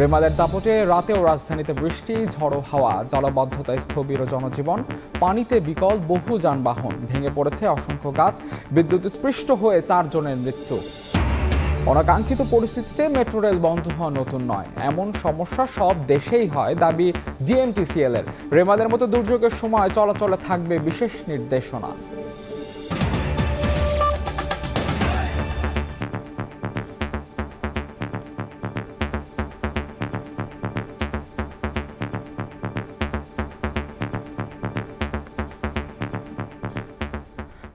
রেমাদের দাপটে রাতেও রাজধানীতে বৃষ্টি ঝড়ো হাওয়া জলবদ্ধতায় স্থবির জনজীবন পানিতে বিকল বহু যানবাহন ভেঙে পড়েছে অসংখ্য গাছ বিদ্যুৎ স্পৃষ্ট হয়ে চারজনের মৃত্যু অনাকাঙ্ক্ষিত পরিস্থিতিতে মেট্রো রেল বন্ধ হওয়া নতুন নয় এমন সমস্যা সব দেশেই হয় দাবি ডিএমটিসিএল এর রেমালের মতো দুর্যোগের সময় চলাচলে থাকবে বিশেষ নির্দেশনা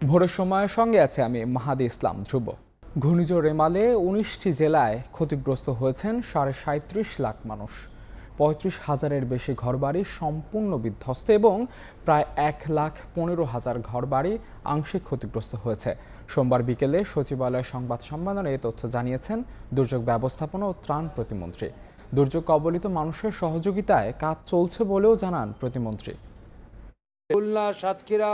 ভোরের সময় সঙ্গে আছে আমি মাহাদি ইসলাম ধ্রুব ঘূর্ণিঝড় রেমালে উনিশটি জেলায় ক্ষতিগ্রস্ত হয়েছেন সাড়ে সাঁত্রিশ লাখ মানুষ পঁয়ত্রিশ হাজারের বেশি ঘরবাড়ি সম্পূর্ণ বিধ্বস্ত এবং প্রায় এক লাখ পনেরো হাজার ঘরবাড়ি আংশিক ক্ষতিগ্রস্ত হয়েছে সোমবার বিকেলে সচিবালয় সংবাদ সম্মেলনে এই তথ্য জানিয়েছেন দুর্যোগ ব্যবস্থাপনা ও ত্রাণ প্রতিমন্ত্রী দুর্যোগ কবলিত মানুষের সহযোগিতায় কাজ চলছে বলেও জানান প্রতিমন্ত্রী খুলনা সাতক্ষীরা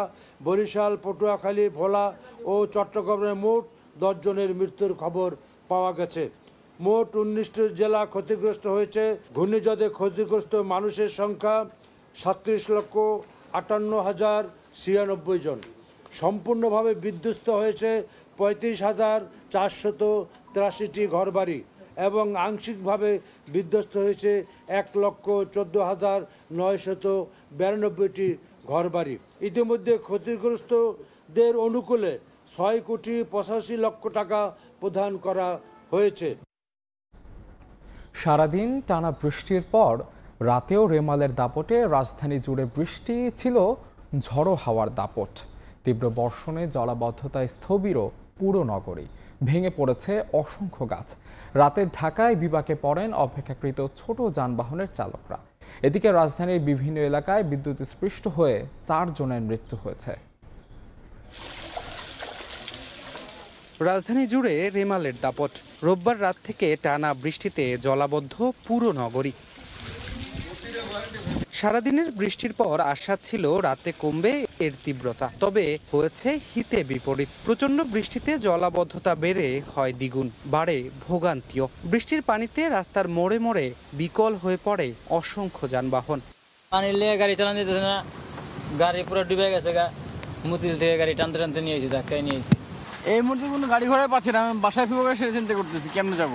বরিশাল পটুয়াখালী ভোলা ও চট্টগ্রামের মোট দশজনের মৃত্যুর খবর পাওয়া গেছে মোট উনিশটি জেলা ক্ষতিগ্রস্ত হয়েছে ঘূর্ণিঝড়ে ক্ষতিগ্রস্ত মানুষের সংখ্যা সাতত্রিশ লক্ষ আটান্ন হাজার ছিয়ানব্বই জন সম্পূর্ণভাবে বিধ্বস্ত হয়েছে পঁয়ত্রিশ হাজার চারশত তিরাশিটি ঘরবাড়ি এবং আংশিকভাবে বিধ্বস্ত হয়েছে এক লক্ষ চোদ্দ হাজার নয়শত বিরানব্বইটি ঘরবাড়ি ইতিমধ্যে ক্ষতিগ্রস্তদের অনুকূলে ছয় কোটি পঁচাশি লক্ষ টাকা প্রদান করা হয়েছে সারাদিন টানা বৃষ্টির পর রাতেও রেমালের দাপটে রাজধানী জুড়ে বৃষ্টি ছিল ঝড়ো হাওয়ার দাপট তীব্র বর্ষণে জলাবদ্ধতায় স্থবিরও পুরো নগরী ভেঙে পড়েছে অসংখ্য গাছ রাতে ঢাকায় বিবাকে পড়েন অপেক্ষাকৃত ছোট যানবাহনের চালকরা এদিকে রাজধানীর বিভিন্ন এলাকায় বিদ্যুৎ স্পৃষ্ট হয়ে চার জনের মৃত্যু হয়েছে রাজধানী জুড়ে রেমালের দাপট রোববার রাত থেকে টানা বৃষ্টিতে জলাবদ্ধ পুরো নগরী সারাদিনের বৃষ্টির পর আশা ছিল রাতে কমবে এর তীব্রতা তবে হয়েছে হিতে বিপরীত প্রচন্ড বৃষ্টিতে জলাবদ্ধতা বেড়ে হয় দ্বিগুণ বাড়ে ভোগান্তিও বৃষ্টির পানিতে রাস্তার মোড়ে মোড়ে বিকল হয়ে পড়ে অসংখ্য যানবাহন পানি লেগে গাড়ি চালানো যেতেছে না গাড়ি পুরো ডুবে গেছে গা মুতিল থেকে গাড়ি টানতে টানতে নিয়েছি ধাক্কায় নিয়েছি এই মুহূর্তে কোনো গাড়ি ঘোড়াই পাচ্ছি না আমি বাসায় ফিরে সেরে চিন্তা করতেছি কেমনে যাব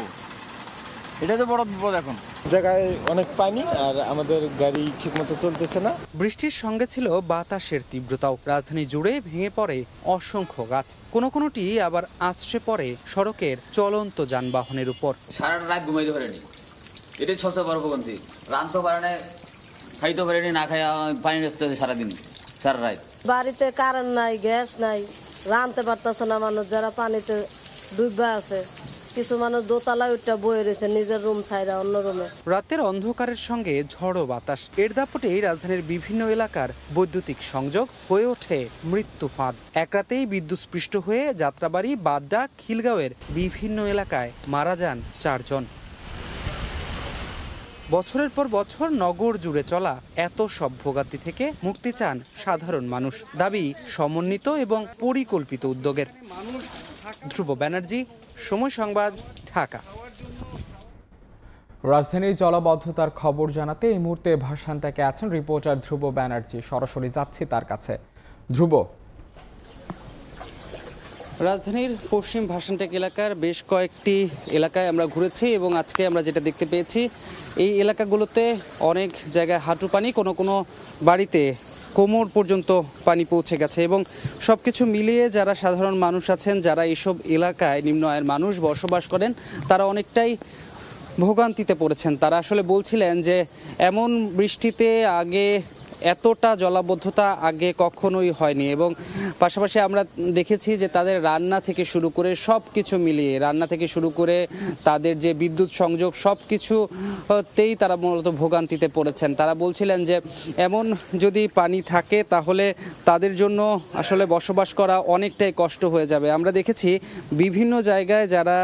এটা তো বড় বিপদ এখন জায়গায় অনেক পানি আর আমাদের গাড়ি ঠিকমতো চলতেছে না বৃষ্টির সঙ্গে ছিল বাতাসের তীব্রতাও রাজধানী জুড়ে ভেঙে পড়ে অসংখ্য গাছ কোনো কোনোটি আবার আছড়ে পড়ে সড়কের চলন্ত যানবাহনের উপর সারা রাত ঘুমাইতে পারেনি এটা সবচেয়ে বড় রান্ত পারে খাইতে পারেনি না খাই পানি আসতে সারাদিন সারা রাত বাড়িতে কারেন্ট নাই গ্যাস নাই রানতে পারতেছে না মানুষ যারা পানিতে ডুববা আছে কিছু মানুষ দোতলায় উঠটা বয়ে রয়েছে নিজের রুম ছাইরা অন্য রুমে রাতের অন্ধকারের সঙ্গে ঝড়ো বাতাস এর দাপটেই রাজধানীর বিভিন্ন এলাকার বৈদ্যুতিক সংযোগ হয়ে ওঠে মৃত্যু ফাঁদ এক রাতেই বিদ্যুৎস্পৃষ্ট হয়ে যাত্রাবাড়ি বাড্ডা খিলগাঁওয়ের বিভিন্ন এলাকায় মারা যান চারজন বছরের পর বছর নগর জুড়ে চলা এত সব ভোগাতি থেকে মুক্তি চান সাধারণ মানুষ দাবি সমন্বিত এবং পরিকল্পিত উদ্যোগের ধ্রুব ব্যানার্জি সময় সংবাদ ঢাকা রাজধানীর জলাবদ্ধতার খবর জানাতে এই মুহূর্তে ভাষানটাকে আছেন রিপোর্টার ধ্রুব ব্যানার্জি সরাসরি যাচ্ছি তার কাছে ধ্রুব রাজধানীর পশ্চিম ভাষানটেক এলাকার বেশ কয়েকটি এলাকায় আমরা ঘুরেছি এবং আজকে আমরা যেটা দেখতে পেয়েছি এই এলাকাগুলোতে অনেক জায়গায় হাঁটু পানি কোনো কোনো বাড়িতে কোমর পর্যন্ত পানি পৌঁছে গেছে এবং সব কিছু মিলিয়ে যারা সাধারণ মানুষ আছেন যারা এইসব এলাকায় নিম্ন আয়ের মানুষ বসবাস করেন তারা অনেকটাই ভোগান্তিতে পড়েছেন তারা আসলে বলছিলেন যে এমন বৃষ্টিতে আগে এতটা জলাবদ্ধতা আগে কখনোই হয়নি এবং পাশাপাশি আমরা দেখেছি যে তাদের রান্না থেকে শুরু করে সব কিছু মিলিয়ে রান্না থেকে শুরু করে তাদের যে বিদ্যুৎ সংযোগ সব কিছুতেই তারা মূলত ভোগান্তিতে পড়েছেন তারা বলছিলেন যে এমন যদি পানি থাকে তাহলে তাদের জন্য আসলে বসবাস করা অনেকটাই কষ্ট হয়ে যাবে আমরা দেখেছি বিভিন্ন জায়গায় যারা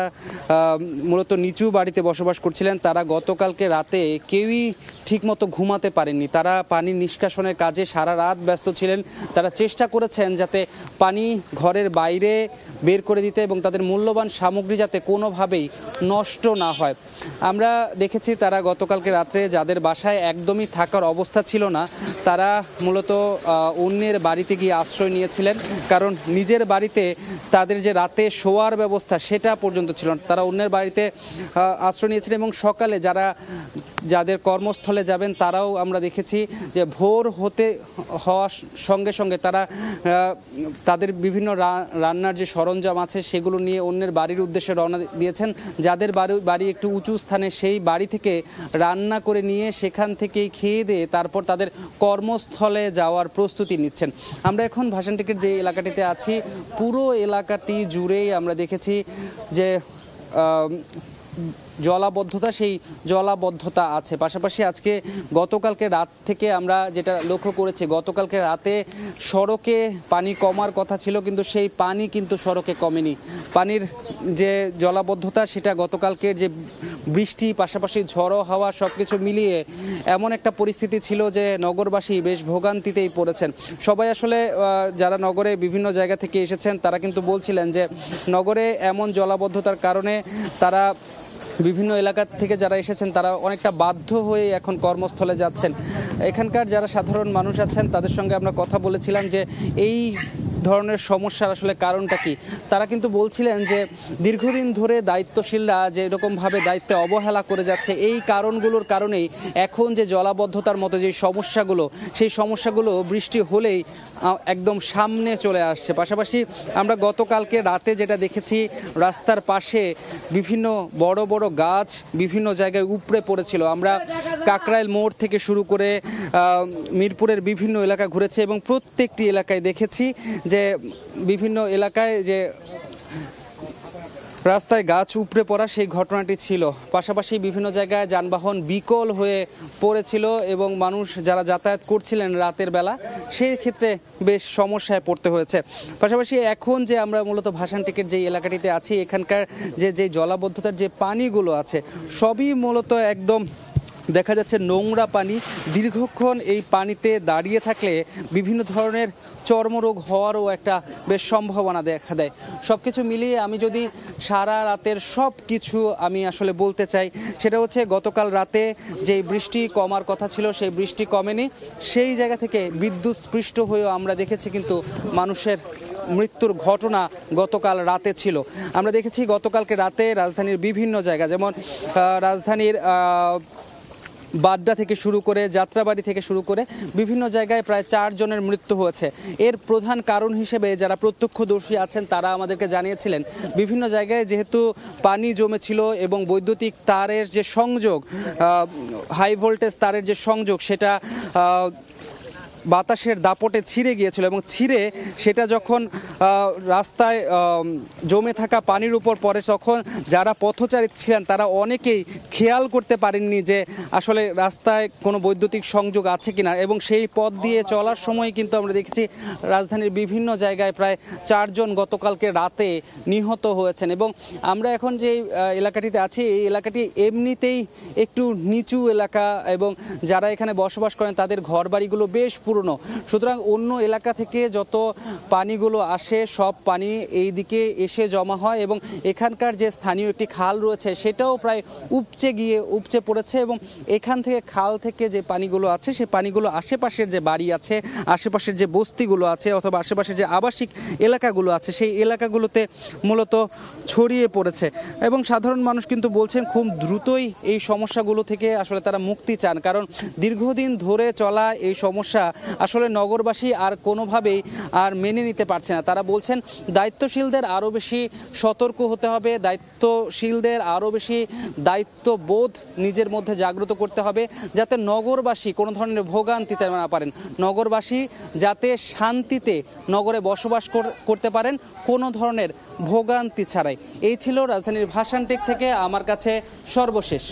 মূলত নিচু বাড়িতে বসবাস করছিলেন তারা গতকালকে রাতে কেউই ঠিকমতো ঘুমাতে পারেননি তারা পানি নিষ্কাশ নিষ্কাশনের কাজে সারা রাত ব্যস্ত ছিলেন তারা চেষ্টা করেছেন যাতে পানি ঘরের বাইরে বের করে দিতে এবং তাদের মূল্যবান সামগ্রী যাতে কোনোভাবেই নষ্ট না হয় আমরা দেখেছি তারা গতকালকে রাত্রে যাদের বাসায় একদমই থাকার অবস্থা ছিল না তারা মূলত অন্যের বাড়িতে গিয়ে আশ্রয় নিয়েছিলেন কারণ নিজের বাড়িতে তাদের যে রাতে শোয়ার ব্যবস্থা সেটা পর্যন্ত ছিল না তারা অন্যের বাড়িতে আশ্রয় নিয়েছিলেন এবং সকালে যারা যাদের কর্মস্থলে যাবেন তারাও আমরা দেখেছি যে ভোর হতে হওয়ার সঙ্গে সঙ্গে তারা তাদের বিভিন্ন রান্নার যে সরঞ্জাম আছে সেগুলো নিয়ে অন্যের বাড়ির উদ্দেশ্যে রওনা দিয়েছেন যাদের বাড়ি বাড়ি একটু উঁচু স্থানে সেই বাড়ি থেকে রান্না করে নিয়ে সেখান থেকেই খেয়ে দিয়ে তারপর তাদের কর্মস্থলে যাওয়ার প্রস্তুতি নিচ্ছেন আমরা এখন ভাষানটিকের যে এলাকাটিতে আছি পুরো এলাকাটি জুড়েই আমরা দেখেছি যে জলাবদ্ধতা সেই জলাবদ্ধতা আছে পাশাপাশি আজকে গতকালকে রাত থেকে আমরা যেটা লক্ষ্য করেছি গতকালকে রাতে সড়কে পানি কমার কথা ছিল কিন্তু সেই পানি কিন্তু সড়কে কমেনি পানির যে জলাবদ্ধতা সেটা গতকালকে যে বৃষ্টি পাশাপাশি ঝড়ো হাওয়া সব কিছু মিলিয়ে এমন একটা পরিস্থিতি ছিল যে নগরবাসী বেশ ভোগান্তিতেই পড়েছেন সবাই আসলে যারা নগরে বিভিন্ন জায়গা থেকে এসেছেন তারা কিন্তু বলছিলেন যে নগরে এমন জলাবদ্ধতার কারণে তারা বিভিন্ন এলাকা থেকে যারা এসেছেন তারা অনেকটা বাধ্য হয়ে এখন কর্মস্থলে যাচ্ছেন এখানকার যারা সাধারণ মানুষ আছেন তাদের সঙ্গে আমরা কথা বলেছিলাম যে এই ধরনের সমস্যার আসলে কারণটা কি তারা কিন্তু বলছিলেন যে দীর্ঘদিন ধরে দায়িত্বশীলরা যে এরকমভাবে দায়িত্বে অবহেলা করে যাচ্ছে এই কারণগুলোর কারণেই এখন যে জলাবদ্ধতার মতো যে সমস্যাগুলো সেই সমস্যাগুলো বৃষ্টি হলেই একদম সামনে চলে আসছে পাশাপাশি আমরা গতকালকে রাতে যেটা দেখেছি রাস্তার পাশে বিভিন্ন বড় বড় গাছ বিভিন্ন জায়গায় উপড়ে পড়েছিল আমরা কাকরাইল মোড় থেকে শুরু করে মিরপুরের বিভিন্ন এলাকা ঘুরেছে এবং প্রত্যেকটি এলাকায় দেখেছি যে যে বিভিন্ন এলাকায় যে রাস্তায় গাছ উপড়ে পড়া সেই ঘটনাটি ছিল পাশাপাশি বিভিন্ন জায়গায় যানবাহন বিকল হয়ে পড়েছিল এবং মানুষ যারা যাতায়াত করছিলেন রাতের বেলা সেই ক্ষেত্রে বেশ সমস্যায় পড়তে হয়েছে পাশাপাশি এখন যে আমরা মূলত ভাসান যে এলাকাটিতে আছি এখানকার যে যে জলাবদ্ধতার যে পানিগুলো আছে সবই মূলত একদম দেখা যাচ্ছে নোংরা পানি দীর্ঘক্ষণ এই পানিতে দাঁড়িয়ে থাকলে বিভিন্ন ধরনের চর্মরোগ হওয়ারও একটা বেশ সম্ভাবনা দেখা দেয় সব কিছু মিলিয়ে আমি যদি সারা রাতের সব কিছু আমি আসলে বলতে চাই সেটা হচ্ছে গতকাল রাতে যে বৃষ্টি কমার কথা ছিল সেই বৃষ্টি কমেনি সেই জায়গা থেকে বিদ্যুৎ পৃষ্ঠ হয়েও আমরা দেখেছি কিন্তু মানুষের মৃত্যুর ঘটনা গতকাল রাতে ছিল আমরা দেখেছি গতকালকে রাতে রাজধানীর বিভিন্ন জায়গা যেমন রাজধানীর বাড্ডা থেকে শুরু করে যাত্রাবাড়ি থেকে শুরু করে বিভিন্ন জায়গায় প্রায় চারজনের মৃত্যু হয়েছে এর প্রধান কারণ হিসেবে যারা প্রত্যক্ষদর্শী আছেন তারা আমাদেরকে জানিয়েছিলেন বিভিন্ন জায়গায় যেহেতু পানি জমেছিল এবং বৈদ্যুতিক তারের যে সংযোগ হাই ভোল্টেজ তারের যে সংযোগ সেটা বাতাসের দাপটে ছিঁড়ে গিয়েছিল এবং ছিঁড়ে সেটা যখন রাস্তায় জমে থাকা পানির উপর পড়ে তখন যারা পথচারী ছিলেন তারা অনেকেই খেয়াল করতে পারেননি যে আসলে রাস্তায় কোনো বৈদ্যুতিক সংযোগ আছে কিনা এবং সেই পথ দিয়ে চলার সময় কিন্তু আমরা দেখেছি রাজধানীর বিভিন্ন জায়গায় প্রায় চারজন গতকালকে রাতে নিহত হয়েছেন এবং আমরা এখন যে এলাকাটিতে আছি এই এলাকাটি এমনিতেই একটু নিচু এলাকা এবং যারা এখানে বসবাস করেন তাদের ঘর বাড়িগুলো বেশ পুরো পুরনো সুতরাং অন্য এলাকা থেকে যত পানিগুলো আসে সব পানি এই দিকে এসে জমা হয় এবং এখানকার যে স্থানীয় একটি খাল রয়েছে সেটাও প্রায় উপচে গিয়ে উপচে পড়েছে এবং এখান থেকে খাল থেকে যে পানিগুলো আছে সে পানিগুলো আশেপাশের যে বাড়ি আছে আশেপাশের যে বস্তিগুলো আছে অথবা আশেপাশের যে আবাসিক এলাকাগুলো আছে সেই এলাকাগুলোতে মূলত ছড়িয়ে পড়েছে এবং সাধারণ মানুষ কিন্তু বলছেন খুব দ্রুতই এই সমস্যাগুলো থেকে আসলে তারা মুক্তি চান কারণ দীর্ঘদিন ধরে চলা এই সমস্যা আসলে নগরবাসী আর কোনোভাবেই আর মেনে নিতে পারছে না তারা বলছেন দায়িত্বশীলদের আরও বেশি সতর্ক হতে হবে দায়িত্বশীলদের আরও বেশি দায়িত্ববোধ নিজের মধ্যে জাগ্রত করতে হবে যাতে নগরবাসী কোনো ধরনের ভোগান্তিতে না পারেন নগরবাসী যাতে শান্তিতে নগরে বসবাস করতে পারেন কোনো ধরনের ভোগান্তি ছাড়াই এই ছিল রাজধানীর ভাষানটেক থেকে আমার কাছে সর্বশেষ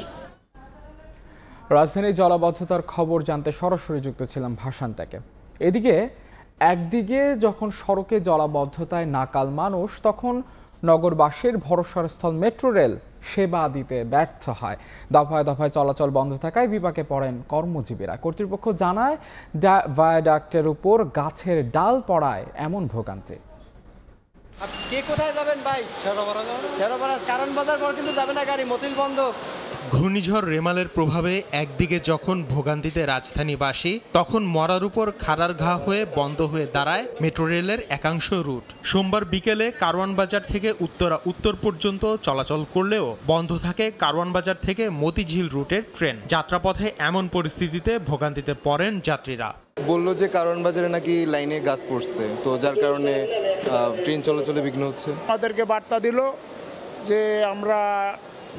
রাজধানীর জলাবদ্ধতার খবর জানতে সরাসরি যুক্ত ছিলাম ভাষানটাকে এদিকে একদিকে যখন সড়কে জলাবদ্ধতায় নাকাল মানুষ তখন নগরবাসীর ভরসার স্থল মেট্রো রেল সেবা দিতে ব্যর্থ হয় দফায় দফায় চলাচল বন্ধ থাকায় বিপাকে পড়েন কর্মজীবীরা কর্তৃপক্ষ জানায় ভায়াডাক্টের উপর গাছের ডাল পড়ায় এমন ভোগান্তি কে কোথায় যাবেন কিন্তু যাবে না গাড়ি ঘূর্ণিঝড় রেমালের প্রভাবে একদিকে যখন ভোগান্তিতে রাজধানীবাসী তখন মরার উপর খাড়ার ঘা হয়ে বন্ধ হয়ে দাঁড়ায় মেট্রো রেলের একাংশ রুট সোমবার বিকেলে কারওয়ানবাজার থেকে উত্তরা উত্তর পর্যন্ত চলাচল করলেও বন্ধ থাকে কারওয়ানবাজার থেকে মতিঝিল রুটের ট্রেন যাত্রাপথে এমন পরিস্থিতিতে ভোগান্তিতে পড়েন যাত্রীরা বলল যে কারণ বাজারে নাকি লাইনে গাছ পড়ছে তো যার কারণে ট্রেন চলাচলে বিঘ্ন হচ্ছে আমাদেরকে বার্তা দিল যে আমরা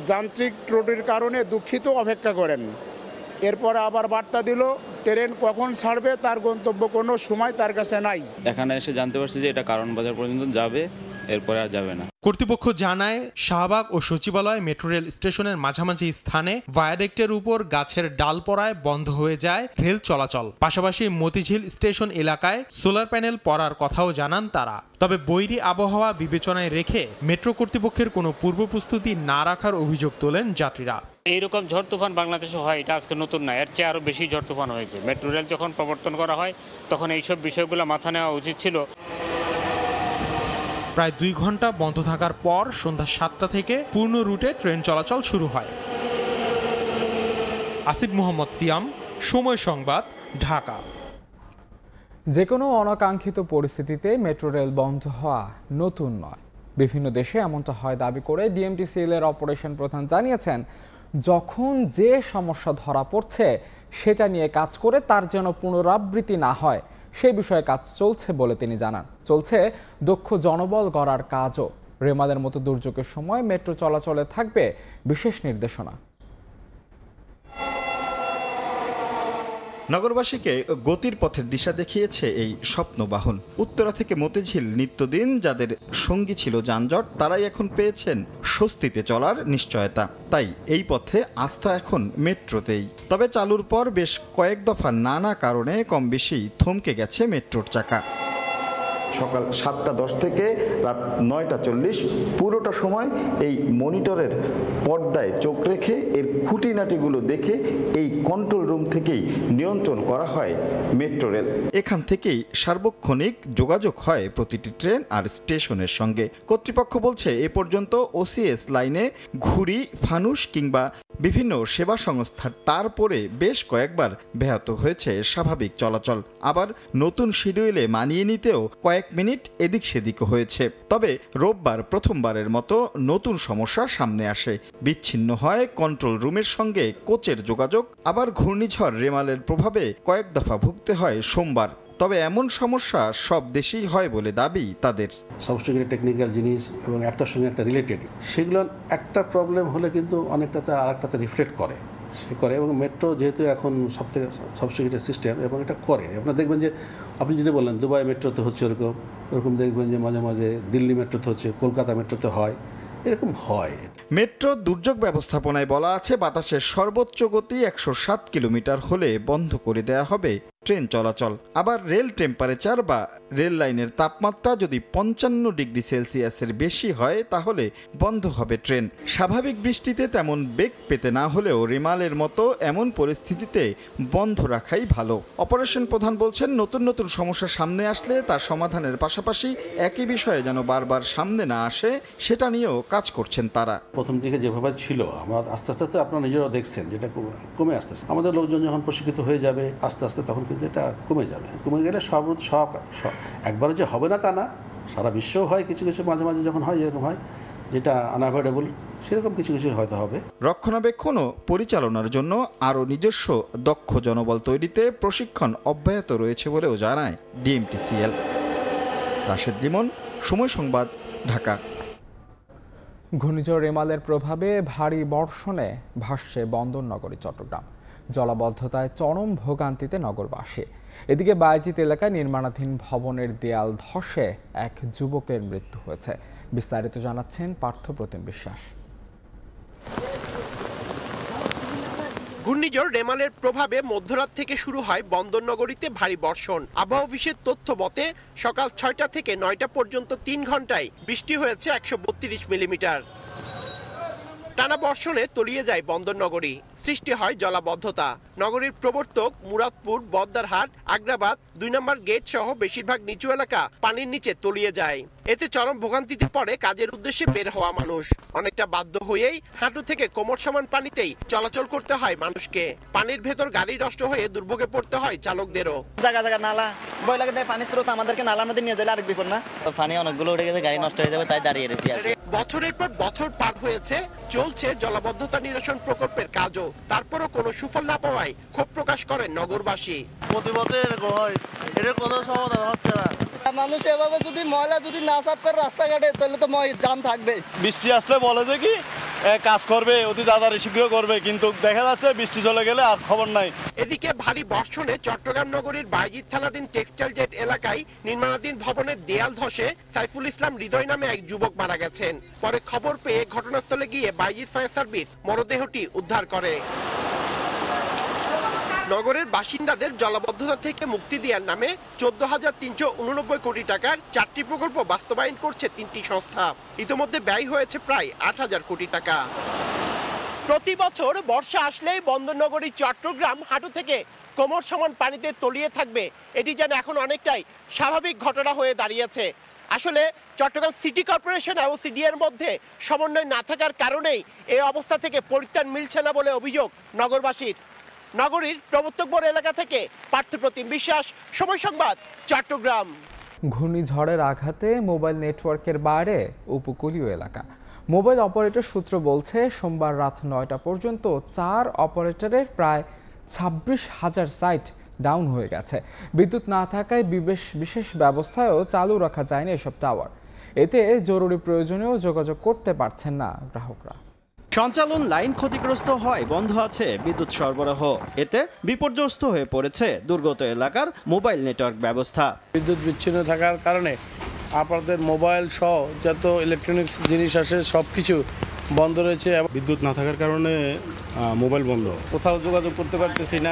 যান্ত্রিক ত্রুটির কারণে দুঃখিত অপেক্ষা করেন এরপরে আবার বার্তা দিল ট্রেন কখন ছাড়বে তার গন্তব্য কোনো সময় তার কাছে নাই এখানে এসে জানতে পারছি যে এটা কারণ বাজার পর্যন্ত যাবে এরপরে আর যাবে না কর্তৃপক্ষ জানায় শাহবাগ ও সচিবালয় মেট্রো রেল স্টেশনের মাঝামাঝি স্থানে ভায়াডেক্টের উপর গাছের ডাল পড়ায় বন্ধ হয়ে যায় রেল চলাচল পাশাপাশি মতিঝিল স্টেশন এলাকায় সোলার প্যানেল পড়ার কথাও জানান তারা তবে বৈরী আবহাওয়া বিবেচনায় রেখে মেট্রো কর্তৃপক্ষের কোনো পূর্বপ্রস্তুতি না রাখার অভিযোগ তোলেন যাত্রীরা এইরকম ঝড় তুফান বাংলাদেশে হয় এটা আজকে নতুন না এর চেয়ে আরও বেশি ঝড় তুফান হয়েছে মেট্রো রেল যখন প্রবর্তন করা হয় তখন এইসব বিষয়গুলো মাথা নেওয়া উচিত ছিল প্রায় দুই ঘন্টা বন্ধ থাকার পর সন্ধ্যা সাতটা থেকে পূর্ণ রুটে ট্রেন চলাচল শুরু হয় আসিফ মোহাম্মদ সিয়াম সময় সংবাদ ঢাকা যে কোনো অনাকাঙ্ক্ষিত পরিস্থিতিতে মেট্রো রেল বন্ধ হওয়া নতুন নয় বিভিন্ন দেশে এমনটা হয় দাবি করে ডিএমটিসিএল এর অপারেশন প্রধান জানিয়েছেন যখন যে সমস্যা ধরা পড়ছে সেটা নিয়ে কাজ করে তার যেন পুনরাবৃত্তি না হয় সে বিষয়ে কাজ চলছে বলে তিনি জানান চলছে দক্ষ জনবল গড়ার কাজও রেমাদের মতো দুর্যোগের সময় মেট্রো চলাচলে থাকবে বিশেষ নির্দেশনা নগরবাসীকে গতির পথের দিশা দেখিয়েছে এই স্বপ্নবাহন উত্তরা থেকে মতিঝিল নিত্যদিন যাদের সঙ্গী ছিল যানজট তারাই এখন পেয়েছেন স্বস্তিতে চলার নিশ্চয়তা তাই এই পথে আস্থা এখন মেট্রোতেই তবে চালুর পর বেশ কয়েক দফা নানা কারণে কম বেশি থমকে গেছে মেট্রোর চাকা সকাল সাতটা দশ থেকে রাত নয়টা চল্লিশ পুরোটা সময় এই মনিটরের পর্দায় চোখ রেখে এর খুঁটিনাটিগুলো দেখে এই কন্ট্রোল রুম থেকেই নিয়ন্ত্রণ করা হয় মেট্রো রেল এখান থেকেই সার্বক্ষণিক যোগাযোগ হয় প্রতিটি ট্রেন আর স্টেশনের সঙ্গে কর্তৃপক্ষ বলছে এ পর্যন্ত ওসিএস লাইনে ঘুড়ি ফানুস কিংবা বিভিন্ন সেবা সংস্থার তারপরে বেশ কয়েকবার ব্যাহত হয়েছে স্বাভাবিক চলাচল আবার নতুন শিডিউলে মানিয়ে নিতেও কয়েক এক মিনিট এদিক সেদিক হয়েছে তবে রোববার প্রথমবারের মতো নতুন সমস্যা সামনে আসে বিচ্ছিন্ন হয় কন্ট্রোল রুমের সঙ্গে কোচের যোগাযোগ আবার ঘূর্ণিঝড় রেমালের প্রভাবে কয়েক দফা ভুগতে হয় সোমবার তবে এমন সমস্যা সব দেশেই হয় বলে দাবি তাদের সবস্টিকের টেকনিক্যাল জিনিস এবং একটার সঙ্গে একটা রিলেটেড সেগুলো একটা প্রবলেম হলে কিন্তু অনেকটাতে আর একটাতে রিফ্লেক্ট করে সে করে এবং মেট্রো যেহেতু এখন সব থেকে এটা সিস্টেম এবং এটা করে আপনার দেখবেন যে আপনি যেটা বললেন দুবাই মেট্রোতে হচ্ছে ওরকম ওরকম দেখবেন যে মাঝে মাঝে দিল্লি মেট্রোতে হচ্ছে কলকাতা মেট্রোতে হয় এরকম হয় মেট্রো দুর্যোগ ব্যবস্থাপনায় বলা আছে বাতাসের সর্বোচ্চ গতি একশো সাত কিলোমিটার হলে বন্ধ করে দেয়া হবে ট্রেন চলাচল আবার রেল টেম্পারেচার বা রেল লাইনের তাপমাত্রা যদি পঞ্চান্ন ডিগ্রি সেলসিয়াসের বেশি হয় তাহলে বন্ধ হবে ট্রেন স্বাভাবিক বৃষ্টিতে তেমন বেগ পেতে না হলেও রিমালের মতো এমন পরিস্থিতিতে বন্ধ রাখাই ভালো অপারেশন প্রধান বলছেন নতুন নতুন সমস্যা সামনে আসলে তার সমাধানের পাশাপাশি একই বিষয়ে যেন বারবার সামনে না আসে সেটা নিয়েও কাজ করছেন তারা প্রথম দিকে যেভাবে ছিল আমরা আস্তে আস্তে আপনারা নিজেরাও দেখছেন যেটা কমে আসতেছে আমাদের লোকজন যখন প্রশিক্ষিত হয়ে যাবে আস্তে আস্তে তখন কিন্তু এটা কমে যাবে কমে গেলে সব সব একবারে যে হবে না তা না সারা বিশ্বেও হয় কিছু কিছু মাঝে মাঝে যখন হয় এরকম হয় যেটা আনঅ্যাভয়েডেবল সেরকম কিছু কিছু হয়তো হবে রক্ষণাবেক্ষণ ও পরিচালনার জন্য আরও নিজস্ব দক্ষ জনবল তৈরিতে প্রশিক্ষণ অব্যাহত রয়েছে বলেও জানায় ডিএমটিসিএল রাশেদ জীবন সময় সংবাদ ঢাকা ঘূর্ণিঝড় রেমালের প্রভাবে ভারী বর্ষণে ভাসছে নগরী চট্টগ্রাম জলাবদ্ধতায় চরম ভোগান্তিতে নগরবাসী এদিকে বায়জিত এলাকায় নির্মাণাধীন ভবনের দেয়াল ধসে এক যুবকের মৃত্যু হয়েছে বিস্তারিত জানাচ্ছেন পার্থপ্রতিম বিশ্বাস ঘূর্ণিঝড় রেমালের প্রভাবে মধ্যরাত থেকে শুরু হয় বন্দরনগরীতে ভারী বর্ষণ আবহাওয়া অফিসের তথ্য মতে সকাল ছয়টা থেকে নয়টা পর্যন্ত তিন ঘন্টায় বৃষ্টি হয়েছে একশো মিলিমিটার টানা বর্ষণে তলিয়ে যায় বন্দরনগরী সৃষ্টি হয় জলাবদ্ধতা নগরীর প্রবর্তক মুরাদপুর বদ্দারহাট আগ্রাবাদ দুই নম্বর গেট সহ বেশিরভাগ নিচু এলাকা পানির নিচে তলিয়ে যায় এতে চরম ভোগান্তিতে পড়ে কাজের উদ্দেশ্যে বের হওয়া মানুষ অনেকটা বাধ্য হয়েই হাঁটু থেকে কোমর সমান পানিতেই চলাচল করতে হয় মানুষকে পানির ভেতর গাড়ি নষ্ট হয়ে দুর্ভোগে পড়তে হয় চালকদেরও জায়গা জায়গা নালা ভয় লাগে তাই পানির স্রোত আমাদেরকে নালার মধ্যে নিয়ে যায় আরেক বিপদ না পানি অনেকগুলো উঠে গেছে গাড়ি নষ্ট হয়ে যাবে তাই দাঁড়িয়ে রয়েছি বছরের পর বছর পার হয়েছে চলছে জলাবদ্ধতা নিরসন প্রকল্পের কাজও হলেও তারপরও কোনো সুফল না পাওয়ায় ক্ষোভ প্রকাশ করেন নগরবাসী প্রতি বছর এরকম হয় এর কোনো সমাধান হচ্ছে না মানুষ এভাবে যদি ময়লা যদি না সাফ করে রাস্তাঘাটে তাহলে তো ময় জাম থাকবে বৃষ্টি আসলে বলে যে কি কাজ করবে অতি তাড়াতাড়ি শীঘ্র করবে কিন্তু দেখা যাচ্ছে বৃষ্টি চলে গেলে আর খবর নাই এদিকে ভারী বর্ষণে চট্টগ্রাম নগরীর বাইজিৎ থানাধীন টেক্সটাইল জেট এলাকায় নির্মাণাধীন ভবনের দেয়াল ধসে সাইফুল ইসলাম হৃদয় নামে এক যুবক মারা গেছেন পরে খবর পেয়ে ঘটনাস্থলে গিয়ে বাইজিৎ ফায়ার সার্ভিস মরদেহটি উদ্ধার করে করে নগরের বাসিন্দাদের জলাবদ্ধতা থেকে মুক্তি দেওয়ার নামে চোদ্দ হাজার তিনশো উননব্বই কোটি টাকার চারটি প্রকল্প বাস্তবায়ন করছে তিনটি সংস্থা ইতিমধ্যে ব্যয় হয়েছে প্রায় আট হাজার কোটি টাকা প্রতি বছর বর্ষা আসলে বন্দরনগরী চট্টগ্রাম হাঁটু থেকে কোমর সমান পানিতে তলিয়ে থাকবে এটি যেন এখন অনেকটাই স্বাভাবিক ঘটনা হয়ে দাঁড়িয়েছে আসলে চট্টগ্রাম সিটি কর্পোরেশন এবং সিডিএর মধ্যে সমন্বয় না থাকার কারণেই এই অবস্থা থেকে পরিত্রাণ মিলছে না বলে অভিযোগ নগরবাসীর নগরীর প্রবর্তকবর এলাকা থেকে পার্থপ্রতিম বিশ্বাস সময় সংবাদ চট্টগ্রাম ঘূর্ণিঝড়ের আঘাতে মোবাইল নেটওয়ার্কের বাইরে উপকূলীয় এলাকা মোবাইল অপারেটর সূত্র বলছে সোমবার রাত নয়টা পর্যন্ত চার অপারেটরের প্রায় ছাব্বিশ হাজার সাইট ডাউন হয়ে গেছে বিদ্যুৎ না থাকায় বিবেশ বিশেষ ব্যবস্থায়ও চালু রাখা যায়নি এসব টাওয়ার এতে জরুরি প্রয়োজনেও যোগাযোগ করতে পারছেন না গ্রাহকরা সঞ্চালন লাইন ক্ষতিগ্রস্ত হয় বন্ধ আছে বিদ্যুৎ সরবরাহ এতে বিপর্যস্ত হয়ে পড়েছে দুর্গত এলাকার মোবাইল নেটওয়ার্ক ব্যবস্থা বিদ্যুৎ বিচ্ছিন্ন থাকার কারণে আপনাদের মোবাইল সহ যত ইলেকট্রনিক্স জিনিস আসে সব কিছু বন্ধ রয়েছে বিদ্যুৎ না থাকার কারণে মোবাইল বন্ধ কোথাও যোগাযোগ করতে পারতেছি না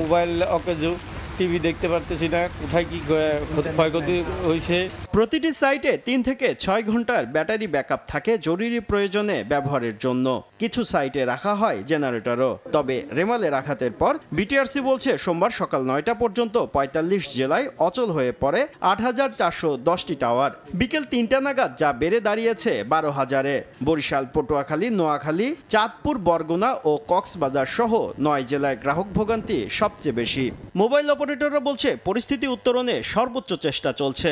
মোবাইল অকেজো টিভি দেখতে পারতেছি না কোথায় কি ক্ষয়ক্ষতি হয়েছে প্রতিটি সাইটে তিন থেকে ছয় ঘন্টার ব্যাটারি ব্যাকআপ থাকে জরুরি প্রয়োজনে ব্যবহারের জন্য কিছু সাইটে রাখা হয় জেনারেটরও তবে রেমালে রাখাতের পর বিটিআরসি বলছে সোমবার সকাল নয়টা পর্যন্ত ৪৫ জেলায় অচল হয়ে পড়ে আট হাজার চারশো দশটি টাওয়ার বিকেল তিনটা নাগাদ যা বেড়ে দাঁড়িয়েছে বারো হাজারে বরিশাল পটুয়াখালী নোয়াখালী চাঁদপুর বরগুনা ও কক্সবাজার সহ নয় জেলায় গ্রাহক ভোগান্তি সবচেয়ে বেশি মোবাইল অপর অপারেটররা বলছে পরিস্থিতি উত্তরণে সর্বোচ্চ চেষ্টা চলছে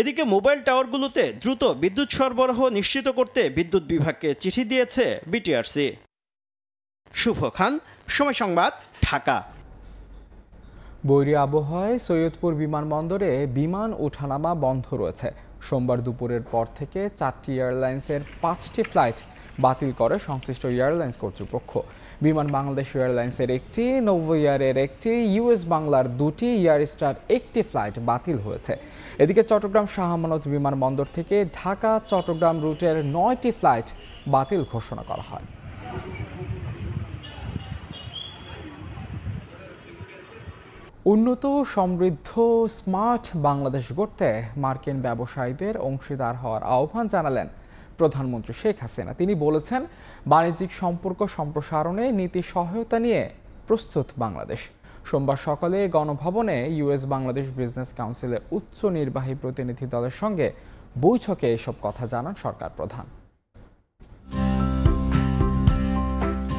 এদিকে মোবাইল টাওয়ারগুলোতে দ্রুত বিদ্যুৎ সরবরাহ নিশ্চিত করতে বিদ্যুৎ বিভাগকে চিঠি দিয়েছে বিটিআরসি শুভ খান সময় সংবাদ ঢাকা বৈরী আবহাওয়ায় সৈয়দপুর বিমানবন্দরে বিমান ওঠানামা বন্ধ রয়েছে সোমবার দুপুরের পর থেকে চারটি এয়ারলাইন্সের পাঁচটি ফ্লাইট বাতিল করে সংশ্লিষ্ট এয়ারলাইন্স কর্তৃপক্ষ বিমান বাংলাদেশ এয়ারলাইন্সের একটি নৌভোয়ারের একটি ইউএস বাংলার দুটি এয়ারস্টার একটি ফ্লাইট বাতিল হয়েছে এদিকে চট্টগ্রাম শাহমানত বিমানবন্দর থেকে ঢাকা চট্টগ্রাম রুটের নয়টি ফ্লাইট বাতিল ঘোষণা করা হয় উন্নত সমৃদ্ধ স্মার্ট বাংলাদেশ গড়তে মার্কিন ব্যবসায়ীদের অংশীদার হওয়ার আহ্বান জানালেন প্রধানমন্ত্রী শেখ হাসিনা তিনি বলেছেন বাণিজ্যিক সম্পর্ক সম্প্রসারণে নীতি সহায়তা নিয়ে প্রস্তুত বাংলাদেশ সোমবার সকালে গণভবনে ইউএস বাংলাদেশ বিজনেস কাউন্সিলের উচ্চ নির্বাহী প্রতিনিধি দলের সঙ্গে বৈঠকে এসব কথা জানান সরকার প্রধান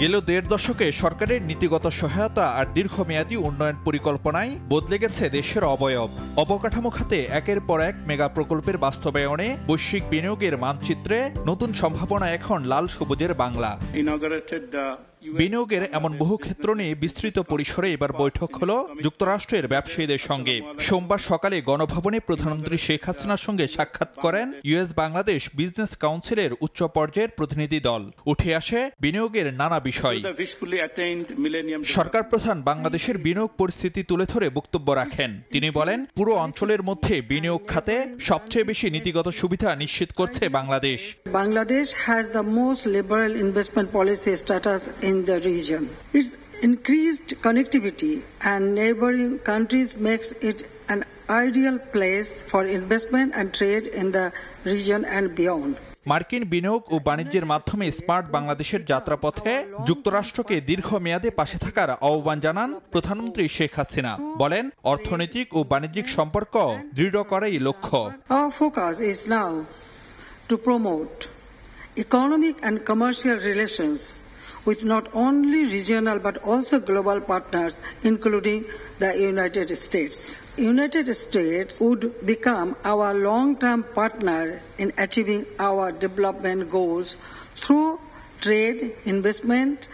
গেল দেড় দশকে সরকারের নীতিগত সহায়তা আর দীর্ঘমেয়াদী উন্নয়ন পরিকল্পনায় বদলে গেছে দেশের অবয়ব অবকাঠামো খাতে একের পর এক মেগা প্রকল্পের বাস্তবায়নে বৈশ্বিক বিনিয়োগের মানচিত্রে নতুন সম্ভাবনা এখন লাল সবুজের বাংলা বিনিয়োগের এমন বহু ক্ষেত্র নিয়ে বিস্তৃত পরিসরে এবার বৈঠক হল যুক্তরাষ্ট্রের ব্যবসায়ীদের সঙ্গে সোমবার সকালে গণভবনে প্রধানমন্ত্রী শেখ হাসিনার সঙ্গে সাক্ষাৎ করেন ইউএস বাংলাদেশ বিজনেস কাউন্সিলের উচ্চ পর্যায়ের প্রতিনিধি দল উঠে আসে বিনিয়োগের নানা বিষয় সরকার প্রধান বাংলাদেশের বিনিয়োগ পরিস্থিতি তুলে ধরে বক্তব্য রাখেন তিনি বলেন পুরো অঞ্চলের মধ্যে বিনিয়োগ খাতে সবচেয়ে বেশি নীতিগত সুবিধা নিশ্চিত করছে Bangladesh Bangladesh has the most liberal investment policy status in in the region. Its increased connectivity and neighboring countries makes it an ideal place for investment and trade in the region and beyond. মার্কিন বিনিয়োগ ও বাণিজ্যের মাধ্যমে smart বাংলাদেশের যাত্রাপথে যুক্তরাষ্ট্রকে দীর্ঘমেয়াদে পাশে থাকার আহ্বান জানান প্রধানমন্ত্রী শেখ হাসিনা বলেন অর্থনৈতিক ও বাণিজ্যিক সম্পর্ক দৃঢ় করাই লক্ষ্য economic and commercial relations with not only regional but also global partners, including the United States. United States would become our long-term partner in achieving our development goals through trade, investment,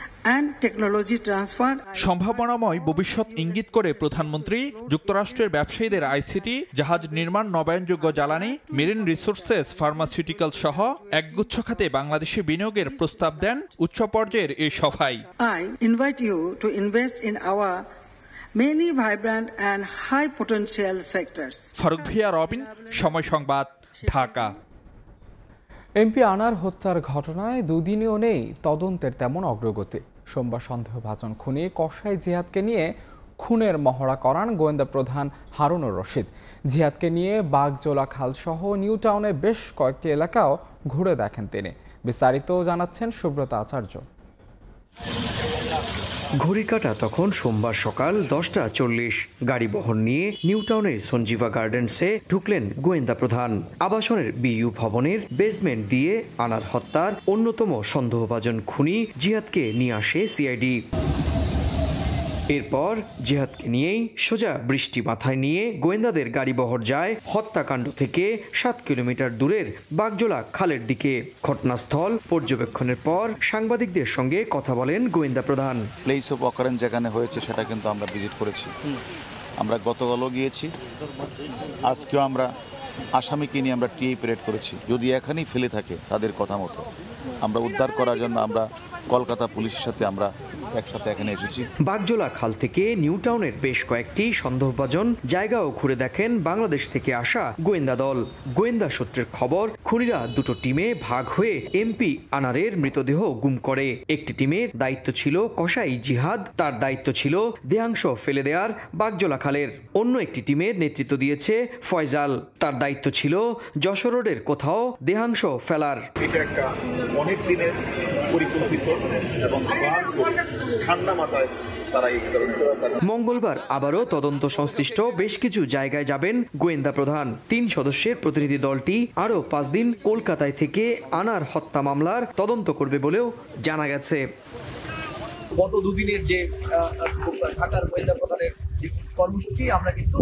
সম্ভাবনাময় ভবিষ্যৎ ইঙ্গিত করে প্রধানমন্ত্রী যুক্তরাষ্ট্রের ব্যবসায়ীদের ICT জাহাজ নির্মাণ নবায়নযোগ্য জ্বালানি মেরিন রিসোর্সেস ফার্মাসিউটিক্যাল সহ একগুচ্ছ খাতে বাংলাদেশে বিনিয়োগের প্রস্তাব দেন উচ্চ পর্যায়ের এই সভায় I invite you to invest in our many vibrant and high potential sector Faruk ভিয়া রবিন সময় সংবাদ ঢাকা এমপি আনার হত্যার ঘটনায় দুদিনেও নেই তদন্তের তেমন অগ্রগতি সোমবার সন্দেহভাজন খুনি কসাই জিহাদকে নিয়ে খুনের মহড়া করান গোয়েন্দা প্রধান হারুনুর রশিদ জিহাদকে নিয়ে বাগজোলা খালসহ নিউ টাউনে বেশ কয়েকটি এলাকাও ঘুরে দেখেন তিনি বিস্তারিত জানাচ্ছেন সুব্রত আচার্য ঘড়ি কাটা তখন সোমবার সকাল দশটা চল্লিশ গাড়ি বহন নিয়ে নিউটাউনের সঞ্জীবা গার্ডেন্সে ঢুকলেন গোয়েন্দা প্রধান আবাসনের বিইউ ভবনের বেসমেন্ট দিয়ে আনার হত্যার অন্যতম সন্দেহভাজন খুনি জিয়াদকে নিয়ে আসে সিআইডি এরপর জেহাদকে নিয়েই সোজা বৃষ্টি মাথায় নিয়ে গোয়েন্দাদের গাড়িবহর যায় হত্যাকাণ্ড থেকে সাত কিলোমিটার দূরের বাগজোলা খালের দিকে ঘটনাস্থল পর্যবেক্ষণের পর সাংবাদিকদের সঙ্গে কথা বলেন গোয়েন্দা প্রধান প্লেস অফ অকারেন যেখানে হয়েছে সেটা কিন্তু আমরা ভিজিট করেছি আমরা গতকালও গিয়েছি আজকেও আমরা আসামিকে নিয়ে আমরা টিএ প্যারেড করেছি যদি এখানেই ফেলে থাকে তাদের কথা মতো আমরা উদ্ধার করার জন্য আমরা কলকাতা পুলিশের সাথে আমরা একসাথে এখানে এসেছি বাগজোলা খাল থেকে নিউ টাউনের বেশ কয়েকটি সন্দেহভাজন জায়গাও ঘুরে দেখেন বাংলাদেশ থেকে আসা গোয়েন্দা দল গোয়েন্দা সূত্রের খবর খুনিরা দুটো টিমে ভাগ হয়ে এমপি আনারের মৃতদেহ গুম করে একটি টিমের দায়িত্ব ছিল কসাই জিহাদ তার দায়িত্ব ছিল দেহাংশ ফেলে দেয়ার বাগজোলা খালের অন্য একটি টিমের নেতৃত্ব দিয়েছে ফয়জাল তার দায়িত্ব ছিল যশোর রোডের কোথাও দেহাংশ ফেলার এটা একটা অনেক দিনের পরিকল্পিত এবং ঠান্ডা মাথায় তারা এই মঙ্গলবার আবারও তদন্ত সংশ্লিষ্ট বেশ কিছু জায়গায় যাবেন গোয়েন্দা প্রধান তিন সদস্যের প্রতিনিধি দলটি আরও পাঁচ দিন কলকাতায় থেকে আনার হত্যা মামলার তদন্ত করবে বলেও জানা গেছে গত দুদিনের যে ঢাকার গোয়েন্দা প্রধানের কর্মসূচি আমরা কিন্তু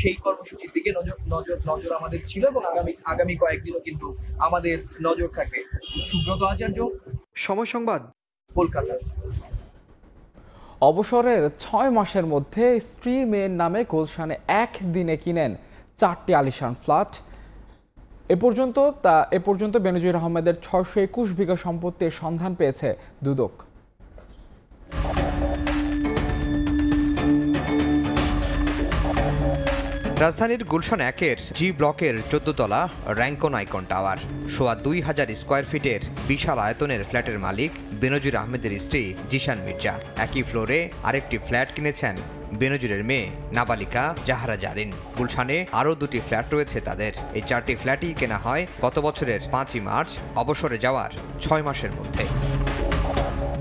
সেই কর্মসূচির দিকে নজর নজর নজর আমাদের ছিল এবং আগামী আগামী কয়েকদিনও কিন্তু আমাদের নজর থাকবে সুব্রত আচার্য সময় সংবাদ কলকাতা অবসরের ছয় মাসের মধ্যে স্ত্রী মেয়ের নামে গুলশানে একদিনে কিনেন চারটি আলিশান ফ্ল্যাট এ পর্যন্ত তা এ পর্যন্ত বেনজির আহমেদের ছয়শো একুশ বিঘা সম্পত্তির সন্ধান পেয়েছে দুদক রাজধানীর গুলশান একের জি ব্লকের চোদ্দতলা র্যাঙ্কন আইকন টাওয়ার সোয়া দুই হাজার স্কোয়ার ফিটের বিশাল আয়তনের ফ্ল্যাটের মালিক বেনজির আহমেদের স্ত্রী জিশান মির্জা একই ফ্লোরে আরেকটি ফ্ল্যাট কিনেছেন বেনজুরের মেয়ে নাবালিকা জাহারা জারিন গুলশানে আরও দুটি ফ্ল্যাট রয়েছে তাদের এই চারটি ফ্ল্যাটই কেনা হয় গত বছরের পাঁচই মার্চ অবসরে যাওয়ার ছয় মাসের মধ্যে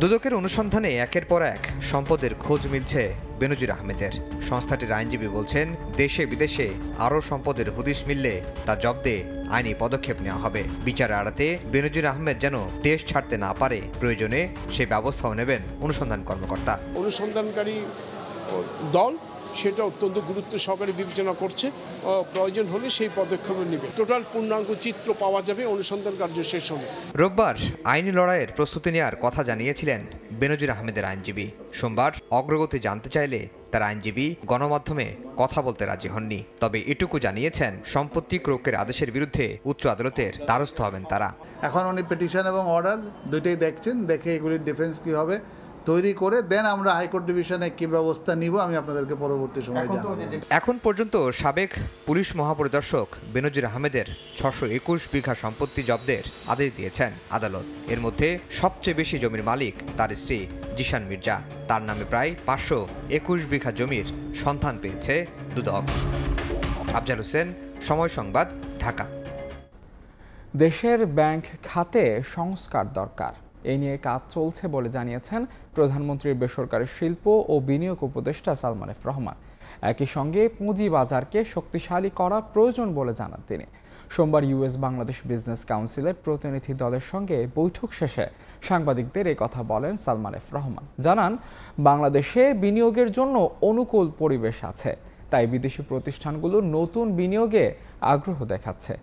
দুদকের অনুসন্ধানে একের পর এক সম্পদের খোঁজ মিলছে বেনজির আহমেদের সংস্থাটির আইনজীবী বলছেন দেশে বিদেশে আরও সম্পদের হদিশ মিললে তা জব্দে আইনি পদক্ষেপ নেওয়া হবে বিচার আড়াতে বেনজির আহমেদ যেন দেশ ছাড়তে না পারে প্রয়োজনে সে ব্যবস্থাও নেবেন অনুসন্ধান কর্মকর্তা অনুসন্ধানকারী দল সেটা অত্যন্ত গুরুত্ব সহকারে বিবেচনা করছে প্রয়োজন হলে সেই পদক্ষেপ নেবে টোটাল পূর্ণাঙ্গ চিত্র পাওয়া যাবে অনুসন্ধান কার্য শেষ হবে রোববার আইনি লড়াইয়ের প্রস্তুতি নেওয়ার কথা জানিয়েছিলেন বেনজির আহমেদের আইনজীবী সোমবার অগ্রগতি জানতে চাইলে তার আইনজীবী গণমাধ্যমে কথা বলতে রাজি হননি তবে এটুকু জানিয়েছেন সম্পত্তি ক্রোকের আদেশের বিরুদ্ধে উচ্চ আদালতের দ্বারস্থ হবেন তারা এখন উনি পিটিশন এবং অর্ডার দুইটাই দেখছেন দেখে এগুলির ডিফেন্স কি হবে তৈরি করে দেন আমরা হাইকোর্ট ডিভিশনে কি ব্যবস্থা নিব আমি আপনাদেরকে পরবর্তী সময় জানাব এখন পর্যন্ত সাবেক পুলিশ মহাপরিদর্শক বেনজির আহমেদের ছশো একুশ বিঘা সম্পত্তি জব্দের আদেশ দিয়েছেন আদালত এর মধ্যে সবচেয়ে বেশি জমির মালিক তার স্ত্রী জিশান মির্জা তার নামে প্রায় পাঁচশো একুশ বিঘা জমির সন্ধান পেয়েছে দুদক আফজাল হোসেন সময় সংবাদ ঢাকা দেশের ব্যাংক খাতে সংস্কার দরকার এই নিয়ে কাজ চলছে বলে জানিয়েছেন প্রধানমন্ত্রীর বেসরকারি শিল্প ও বিনিয়োগ উপদেষ্টা সালমান এফ রহমান একই সঙ্গে পুঁজিবাজারকে শক্তিশালী করা প্রয়োজন বলে জানান তিনি সোমবার ইউএস বাংলাদেশ বিজনেস কাউন্সিলের প্রতিনিধি দলের সঙ্গে বৈঠক শেষে সাংবাদিকদের এ কথা বলেন সালমান এফ রহমান জানান বাংলাদেশে বিনিয়োগের জন্য অনুকূল পরিবেশ আছে তাই বিদেশি প্রতিষ্ঠানগুলো নতুন বিনিয়োগে আগ্রহ দেখাচ্ছে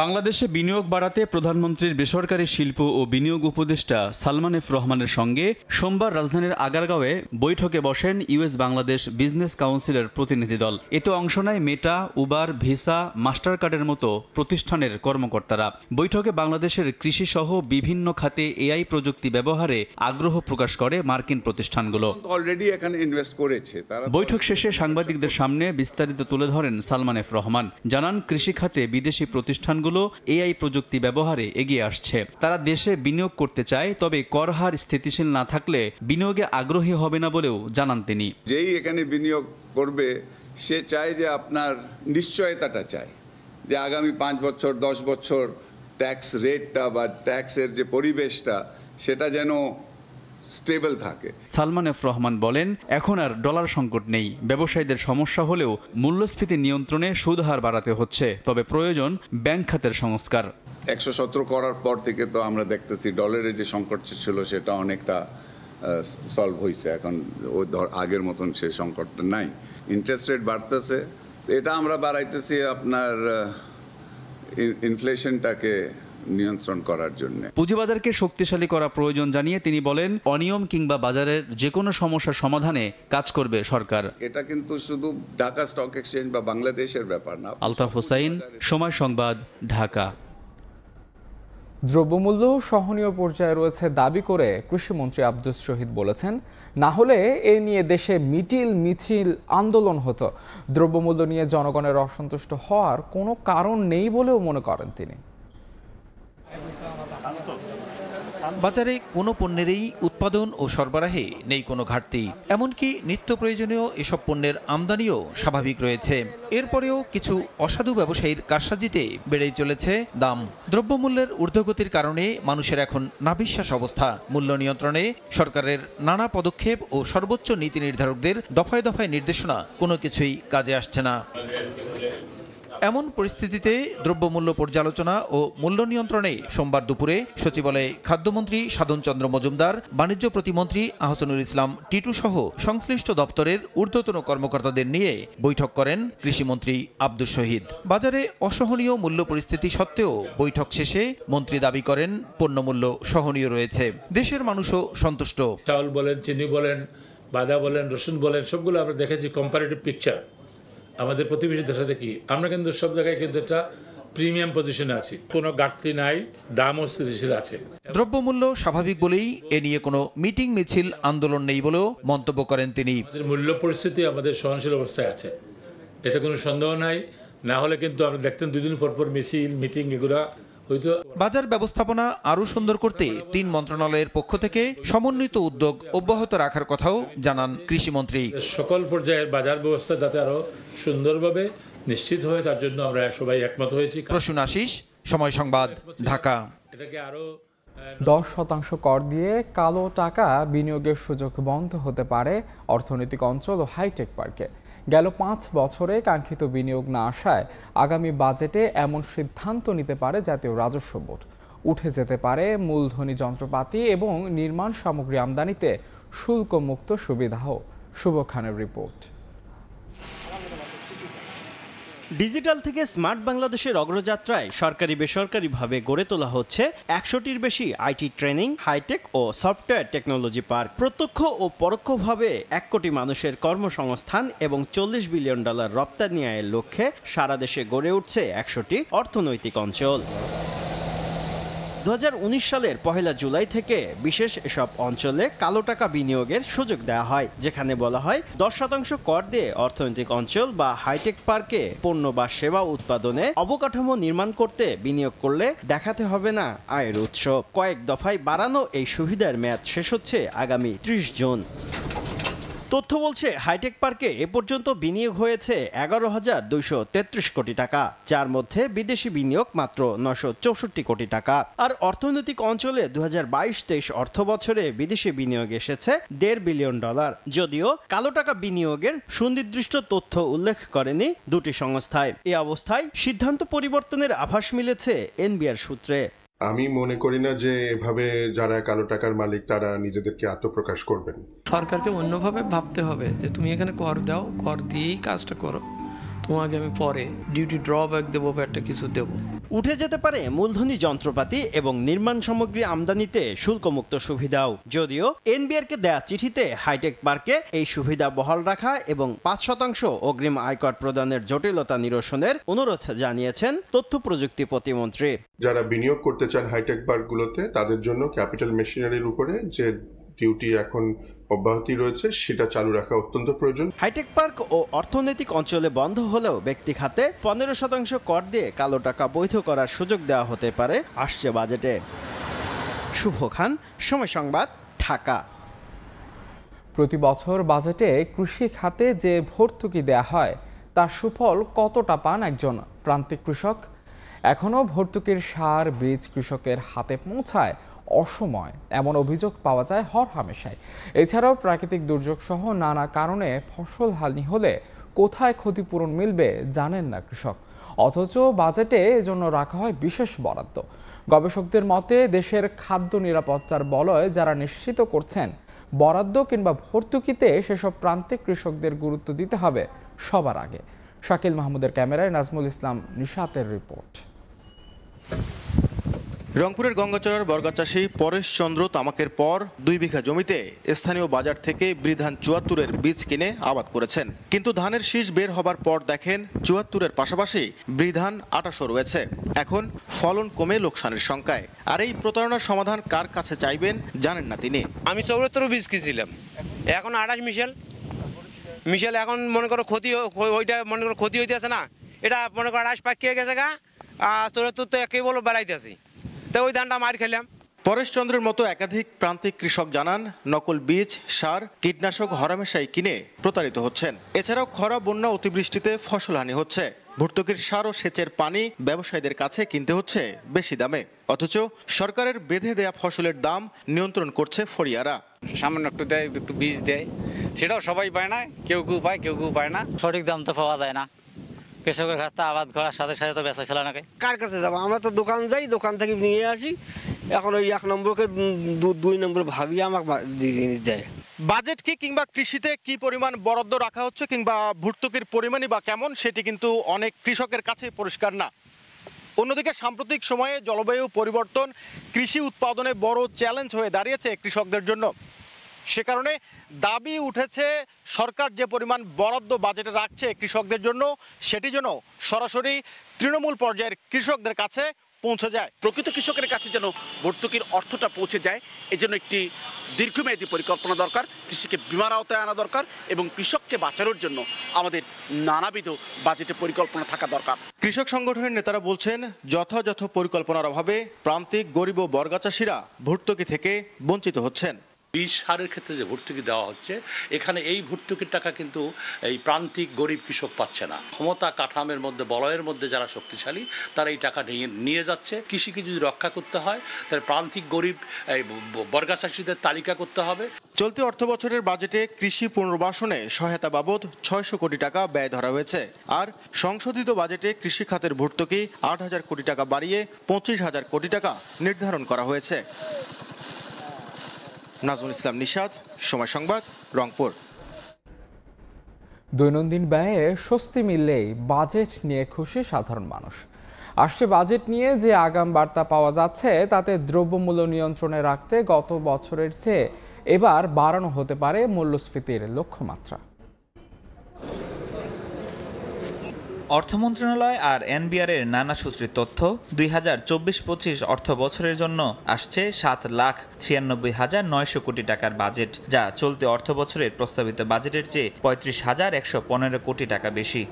বাংলাদেশে বিনিয়োগ বাড়াতে প্রধানমন্ত্রীর বেসরকারি শিল্প ও বিনিয়োগ উপদেষ্টা সালমান এফ রহমানের সঙ্গে সোমবার রাজধানীর আগারগাঁওয়ে বৈঠকে বসেন ইউএস বাংলাদেশ বিজনেস কাউন্সিলের প্রতিনিধি দল এতে অংশ নেয় মেটা উবার ভিসা মাস্টার কার্ডের মতো প্রতিষ্ঠানের কর্মকর্তারা বৈঠকে বাংলাদেশের কৃষিসহ বিভিন্ন খাতে এআই প্রযুক্তি ব্যবহারে আগ্রহ প্রকাশ করে মার্কিন প্রতিষ্ঠানগুলো অলরেডি এখানে ইনভেস্ট করেছে বৈঠক শেষে সাংবাদিকদের সামনে বিস্তারিত তুলে ধরেন সালমান এফ রহমান জানান কৃষি খাতে বিদেশি প্রতিষ্ঠান প্রতিষ্ঠানগুলো এআই প্রযুক্তি ব্যবহারে এগিয়ে আসছে তারা দেশে বিনিয়োগ করতে চায় তবে কর হার স্থিতিশীল না থাকলে বিনিয়োগে আগ্রহী হবে না বলেও জানান তিনি যেই এখানে বিনিয়োগ করবে সে চায় যে আপনার নিশ্চয়তাটা চায় যে আগামী পাঁচ বছর দশ বছর ট্যাক্স রেটটা বা ট্যাক্সের যে পরিবেশটা সেটা যেন স্টেবল থাকে সালমান এফ রহমান বলেন এখন আর ডলার সংকট নেই ব্যবসায়ীদের সমস্যা হলেও মূল্যস্ফীতি নিয়ন্ত্রণে সুদ হার বাড়াতে হচ্ছে তবে প্রয়োজন ব্যাংক খাতের সংস্কার একশো সতেরো করার পর থেকে তো আমরা দেখতেছি ডলারের যে সংকট ছিল সেটা অনেকটা সলভ হয়েছে এখন ওই ধর আগের মতন সে সংকটটা নাই ইন্টারেস্ট রেট বাড়তেছে এটা আমরা বাড়াইতেছি আপনার ইনফ্লেশনটাকে নিয়ন্ত্রণ করার জন্য পুঁজিবাজারকে শক্তিশালী করা প্রয়োজন জানিয়ে তিনি বলেন অনিয়ম কিংবা বাজারের যে কোনো সমস্যার সমাধানে কাজ করবে সরকার এটা কিন্তু শুধু ঢাকা স্টক এক্সচেঞ্জ বা বাংলাদেশের ব্যাপার না আলতাফ হোসাইন সময় সংবাদ ঢাকা দ্রব্যমূল্য সহনীয় পর্যায়ে রয়েছে দাবি করে কৃষিমন্ত্রী আব্দুস শহীদ বলেছেন না হলে এ নিয়ে দেশে মিটিল মিছিল আন্দোলন হতো দ্রব্যমূল্য নিয়ে জনগণের অসন্তুষ্ট হওয়ার কোনো কারণ নেই বলেও মনে করেন তিনি বাজারে কোনো পণ্যেরই উৎপাদন ও সরবরাহে নেই কোনো ঘাটতি এমনকি নিত্য প্রয়োজনীয় এসব পণ্যের আমদানিও স্বাভাবিক রয়েছে এরপরেও কিছু অসাধু ব্যবসায়ীর কারসাজিতে বেড়েই চলেছে দাম দ্রব্যমূল্যের ঊর্ধ্বগতির কারণে মানুষের এখন নাবিশ্বাস অবস্থা মূল্য নিয়ন্ত্রণে সরকারের নানা পদক্ষেপ ও সর্বোচ্চ নীতি নির্ধারকদের দফায় দফায় নির্দেশনা কোনো কিছুই কাজে আসছে না এমন পরিস্থিতিতে দ্রব্যমূল্য পর্যালোচনা ও মূল্য নিয়ন্ত্রণে সোমবার দুপুরে সচিবালয়ে খাদ্যমন্ত্রী সাধনচন্দ্র মজুমদার বাণিজ্য প্রতিমন্ত্রী আহসানুল ইসলাম টিটু সহ সংশ্লিষ্ট দপ্তরের ঊর্ধ্বতন কর্মকর্তাদের নিয়ে বৈঠক করেন কৃষিমন্ত্রী আব্দুল শহীদ বাজারে অসহনীয় মূল্য পরিস্থিতি সত্ত্বেও বৈঠক শেষে মন্ত্রী দাবি করেন পণ্যমূল্য সহনীয় রয়েছে দেশের মানুষও সন্তুষ্ট চাউল বলেন চিনি বলেন বাদা বলেন রসুন বলেন সবগুলো আমরা দেখেছি কম্পারেটিভ পিকচার আমাদের প্রতিবেশীদের সাথে কি আমরা কিন্তু সব জায়গায় কিন্তু একটা প্রিমিয়াম পজিশনে আছি কোনো ঘাটতি নাই দামও স্থিতিশীল আছে দ্রব্যমূল্য স্বাভাবিক বলেই এ নিয়ে কোনো মিটিং মিছিল আন্দোলন নেই বলেও মন্তব্য করেন তিনি মূল্য পরিস্থিতি আমাদের সহনশীল অবস্থায় আছে এতে কোনো সন্দেহ নাই না হলে কিন্তু আপনি দেখতেন দুদিন পর পর মিছিল মিটিং এগুলা বাজার ব্যবস্থাপনা আরও সুন্দর করতে তিন মন্ত্রণালয়ের পক্ষ থেকে সমন্বিত উদ্যোগ অব্যাহত রাখার কথাও জানান কৃষিমন্ত্রী সকল পর্যায়ের বাজার ব্যবস্থা যাতে আরো সুন্দরভাবে নিশ্চিত হয়ে তার জন্য আমরা সবাই একমত হয়েছি প্রসূন আশিস সময় সংবাদ ঢাকা এটাকে আরো দশ শতাংশ কর দিয়ে কালো টাকা বিনিয়োগের সুযোগ বন্ধ হতে পারে অর্থনৈতিক অঞ্চল ও হাইটেক পার্কে গেল পাঁচ বছরে কাঙ্ক্ষিত বিনিয়োগ না আসায় আগামী বাজেটে এমন সিদ্ধান্ত নিতে পারে জাতীয় রাজস্ব বোর্ড উঠে যেতে পারে মূলধনী যন্ত্রপাতি এবং নির্মাণ সামগ্রী আমদানিতে শুল্কমুক্ত সুবিধাও শুভ খানের রিপোর্ট ডিজিটাল থেকে স্মার্ট বাংলাদেশের অগ্রযাত্রায় সরকারি বেসরকারিভাবে গড়ে তোলা হচ্ছে একশোটির বেশি আইটি ট্রেনিং হাইটেক ও সফটওয়্যার টেকনোলজি পার্ক প্রত্যক্ষ ও পরোক্ষভাবে এক কোটি মানুষের কর্মসংস্থান এবং চল্লিশ বিলিয়ন ডলার রপ্তানি আয়ের লক্ষ্যে সারা দেশে গড়ে উঠছে একশোটি অর্থনৈতিক অঞ্চল দু সালের পহেলা জুলাই থেকে বিশেষ এসব অঞ্চলে কালো টাকা বিনিয়োগের সুযোগ দেওয়া হয় যেখানে বলা হয় দশ শতাংশ কর দিয়ে অর্থনৈতিক অঞ্চল বা হাইটেক পার্কে পণ্য বা সেবা উৎপাদনে অবকাঠামো নির্মাণ করতে বিনিয়োগ করলে দেখাতে হবে না আয়ের উৎস কয়েক দফায় বাড়ানো এই সুবিধার মেয়াদ শেষ হচ্ছে আগামী ত্রিশ জুন তথ্য বলছে হাইটেক পার্কে এ পর্যন্ত বিনিয়োগ হয়েছে এগারো হাজার দুইশো তেত্রিশ কোটি টাকা যার মধ্যে বিদেশি বিনিয়োগ মাত্র নশো চৌষট্টি কোটি টাকা আর অর্থনৈতিক অঞ্চলে দু হাজার বাইশ তেইশ অর্থ বছরে বিদেশি বিনিয়োগ এসেছে দেড় বিলিয়ন ডলার যদিও কালো টাকা বিনিয়োগের সুনির্দিষ্ট তথ্য উল্লেখ করেনি দুটি সংস্থায় এ অবস্থায় সিদ্ধান্ত পরিবর্তনের আভাস মিলেছে এনবিআর সূত্রে আমি মনে করি না যে এভাবে যারা কালো টাকার মালিক তারা নিজেদেরকে আত্মপ্রকাশ করবেন সরকারকে অন্যভাবে ভাবতে হবে যে তুমি এখানে কর দাও কর দিয়েই কাজটা করো তোমাকে আমি পরে ডিউটি ড্রব্যাক দেবো বা একটা কিছু দেব উঠে যেতে পারে মূলধনী যন্ত্রপাতি এবং নির্মাণ সামগ্রী আমদানিতে শুল্কমুক্ত সুবিধাও যদিও এনবিআরকে দেয়া চিঠিতে হাইটেক পার্কে এই সুবিধা বহাল রাখা এবং পাঁচ শতাংশ অগ্রিম আয়কর প্রদানের জটিলতা নিরসনের অনুরোধ জানিয়েছেন তথ্য প্রযুক্তি প্রতিমন্ত্রী যারা বিনিয়োগ করতে চান হাইটেক পার্কগুলোতে তাদের জন্য ক্যাপিটাল মেশিনারির উপরে যে ডিউটি এখন অব্যাহতি রয়েছে সেটা চালু রাখা অত্যন্ত প্রয়োজন হাইটেক পার্ক ও অর্থনৈতিক অঞ্চলে বন্ধ হলেও ব্যক্তি খাতে পনেরো শতাংশ কর দিয়ে কালো টাকা বৈধ করার সুযোগ দেওয়া হতে পারে আসছে বাজেটে শুভ খান সময় সংবাদ ঢাকা প্রতি বছর বাজেটে কৃষি খাতে যে ভর্তুকি দেয়া হয় তার সুফল কতটা পান একজন প্রান্তিক কৃষক এখনও ভর্তুকির সার বীজ কৃষকের হাতে পৌঁছায় অসময় এমন অভিযোগ পাওয়া যায় হর হামেশায় এছাড়াও প্রাকৃতিক দুর্যোগ সহ নানা কারণে ফসল হানি হলে কোথায় ক্ষতিপূরণ মিলবে জানেন না কৃষক অথচ বাজেটে এজন্য রাখা হয় বিশেষ বরাদ্দ গবেষকদের মতে দেশের খাদ্য নিরাপত্তার বলয় যারা নিশ্চিত করছেন বরাদ্দ কিংবা ভর্তুকিতে সেসব প্রান্তে কৃষকদের গুরুত্ব দিতে হবে সবার আগে শাকিল মাহমুদের ক্যামেরায় নাজমুল ইসলাম নিশাতের রিপোর্ট রংপুরের গঙ্গাচড়ার বর্গাচাষী পরেশ চন্দ্র তামাকের পর দুই বিঘা জমিতে স্থানীয় বাজার থেকে বৃধান চুয়াত্তরের বীজ কিনে আবাদ করেছেন কিন্তু ধানের শীষ বের হবার পর দেখেন চুয়াত্তরের পাশাপাশি বৃধান আটাশো রয়েছে এখন ফলন কমে লোকসানের সংখ্যায় আর এই প্রতারণার সমাধান কার কাছে চাইবেন জানেন না তিনি আমি চৌরাত্তর বীজ কিছিলাম এখন আটাশ মিশেল মিশেল এখন মনে করো ক্ষতি ওইটা মনে করো ক্ষতি হইতেছে না এটা মনে করো আটাশ পাকিয়ে গেছে গা আর চৌরাত্তর তো একেই বলো আছি তো ওই ধানটা মার খেলাম পরেশচন্দ্রের মতো একাধিক প্রান্তিক কৃষক জানান নকল বীজ সার কীটনাশক হরামেশাই কিনে প্রতারিত হচ্ছেন এছাড়াও খরা বন্যা অতিবৃষ্টিতে ফসলহানি হচ্ছে ভর্তুকির সার ও সেচের পানি ব্যবসায়ীদের কাছে কিনতে হচ্ছে বেশি দামে অথচ সরকারের বেঁধে দেয়া ফসলের দাম নিয়ন্ত্রণ করছে ফরিয়ারা সামান্য একটু দেয় একটু বীজ দেয় সেটাও সবাই পায় না কেউ কেউ পায় কেউ কেউ পায় না সঠিক দাম তো পাওয়া যায় না কৃষকের কাছ থেকে আবাদ করার সাথে সাথে তো বেচা ফেলা নাকি কার কাছে যাবো আমরা তো দোকান যাই দোকান থেকে নিয়ে আসি এখন ওই এক নম্বরকে দুই নম্বর ভাবি আমাকে দেয় বাজেট কি কিংবা কৃষিতে কি পরিমাণ বরাদ্দ রাখা হচ্ছে কিংবা ভর্তুকির পরিমাণই বা কেমন সেটি কিন্তু অনেক কৃষকের কাছে পরিষ্কার না অন্যদিকে সাম্প্রতিক সময়ে জলবায়ু পরিবর্তন কৃষি উৎপাদনে বড় চ্যালেঞ্জ হয়ে দাঁড়িয়েছে কৃষকদের জন্য সে কারণে দাবি উঠেছে সরকার যে পরিমাণ বরাদ্দ বাজেটে রাখছে কৃষকদের জন্য সেটি যেন সরাসরি তৃণমূল পর্যায়ের কৃষকদের কাছে পৌঁছে যায় প্রকৃত কৃষকের কাছে যেন ভর্তুকির অর্থটা পৌঁছে যায় এজন্য একটি দীর্ঘমেয়াদী পরিকল্পনা দরকার কৃষিকে বিমার আওতায় আনা দরকার এবং কৃষককে বাঁচানোর জন্য আমাদের নানাবিধ বাজেটে পরিকল্পনা থাকা দরকার কৃষক সংগঠনের নেতারা বলছেন যথাযথ পরিকল্পনার অভাবে প্রান্তিক গরিব ও বর্গাচাষীরা ভর্তুকি থেকে বঞ্চিত হচ্ছেন বীজ সারের ক্ষেত্রে যে ভর্তুকি দেওয়া হচ্ছে এখানে এই ভর্তুকির টাকা কিন্তু এই প্রান্তিক গরিব কৃষক পাচ্ছে না ক্ষমতা কাঠামের মধ্যে বলয়ের মধ্যে যারা শক্তিশালী তারা এই টাকা নিয়ে নিয়ে যাচ্ছে কৃষিকে যদি রক্ষা করতে হয় তাহলে প্রান্তিক গরিব এই বর্গাচাষীদের তালিকা করতে হবে চলতি অর্থ বছরের বাজেটে কৃষি পুনর্বাসনে সহায়তা বাবদ ছয়শো কোটি টাকা ব্যয় ধরা হয়েছে আর সংশোধিত বাজেটে কৃষি খাতের ভর্তুকি আট হাজার কোটি টাকা বাড়িয়ে পঁচিশ হাজার কোটি টাকা নির্ধারণ করা হয়েছে নাজমুল ইসলাম নিষাদ সময় সংবাদ রংপুর দৈনন্দিন ব্যয়ে স্বস্তি মিললেই বাজেট নিয়ে খুশি সাধারণ মানুষ আসছে বাজেট নিয়ে যে আগাম বার্তা পাওয়া যাচ্ছে তাতে দ্রব্যমূল্য নিয়ন্ত্রণে রাখতে গত বছরের চেয়ে এবার বাড়ানো হতে পারে মূল্যস্ফীতির লক্ষ্যমাত্রা অর্থ মন্ত্রণালয় আর এনবিআর এর নানা সূত্রের তথ্য দুই হাজার চব্বিশ পঁচিশ অর্থ বছরের জন্য আসছে সাত লাখ ছিয়ানব্বই হাজার নয়শো কোটি টাকার বাজেট যা চলতি অর্থ বছরের প্রস্তাবিত বাজেটের চেয়ে পঁয়ত্রিশ হাজার একশো পনেরো কোটি টাকা বেশি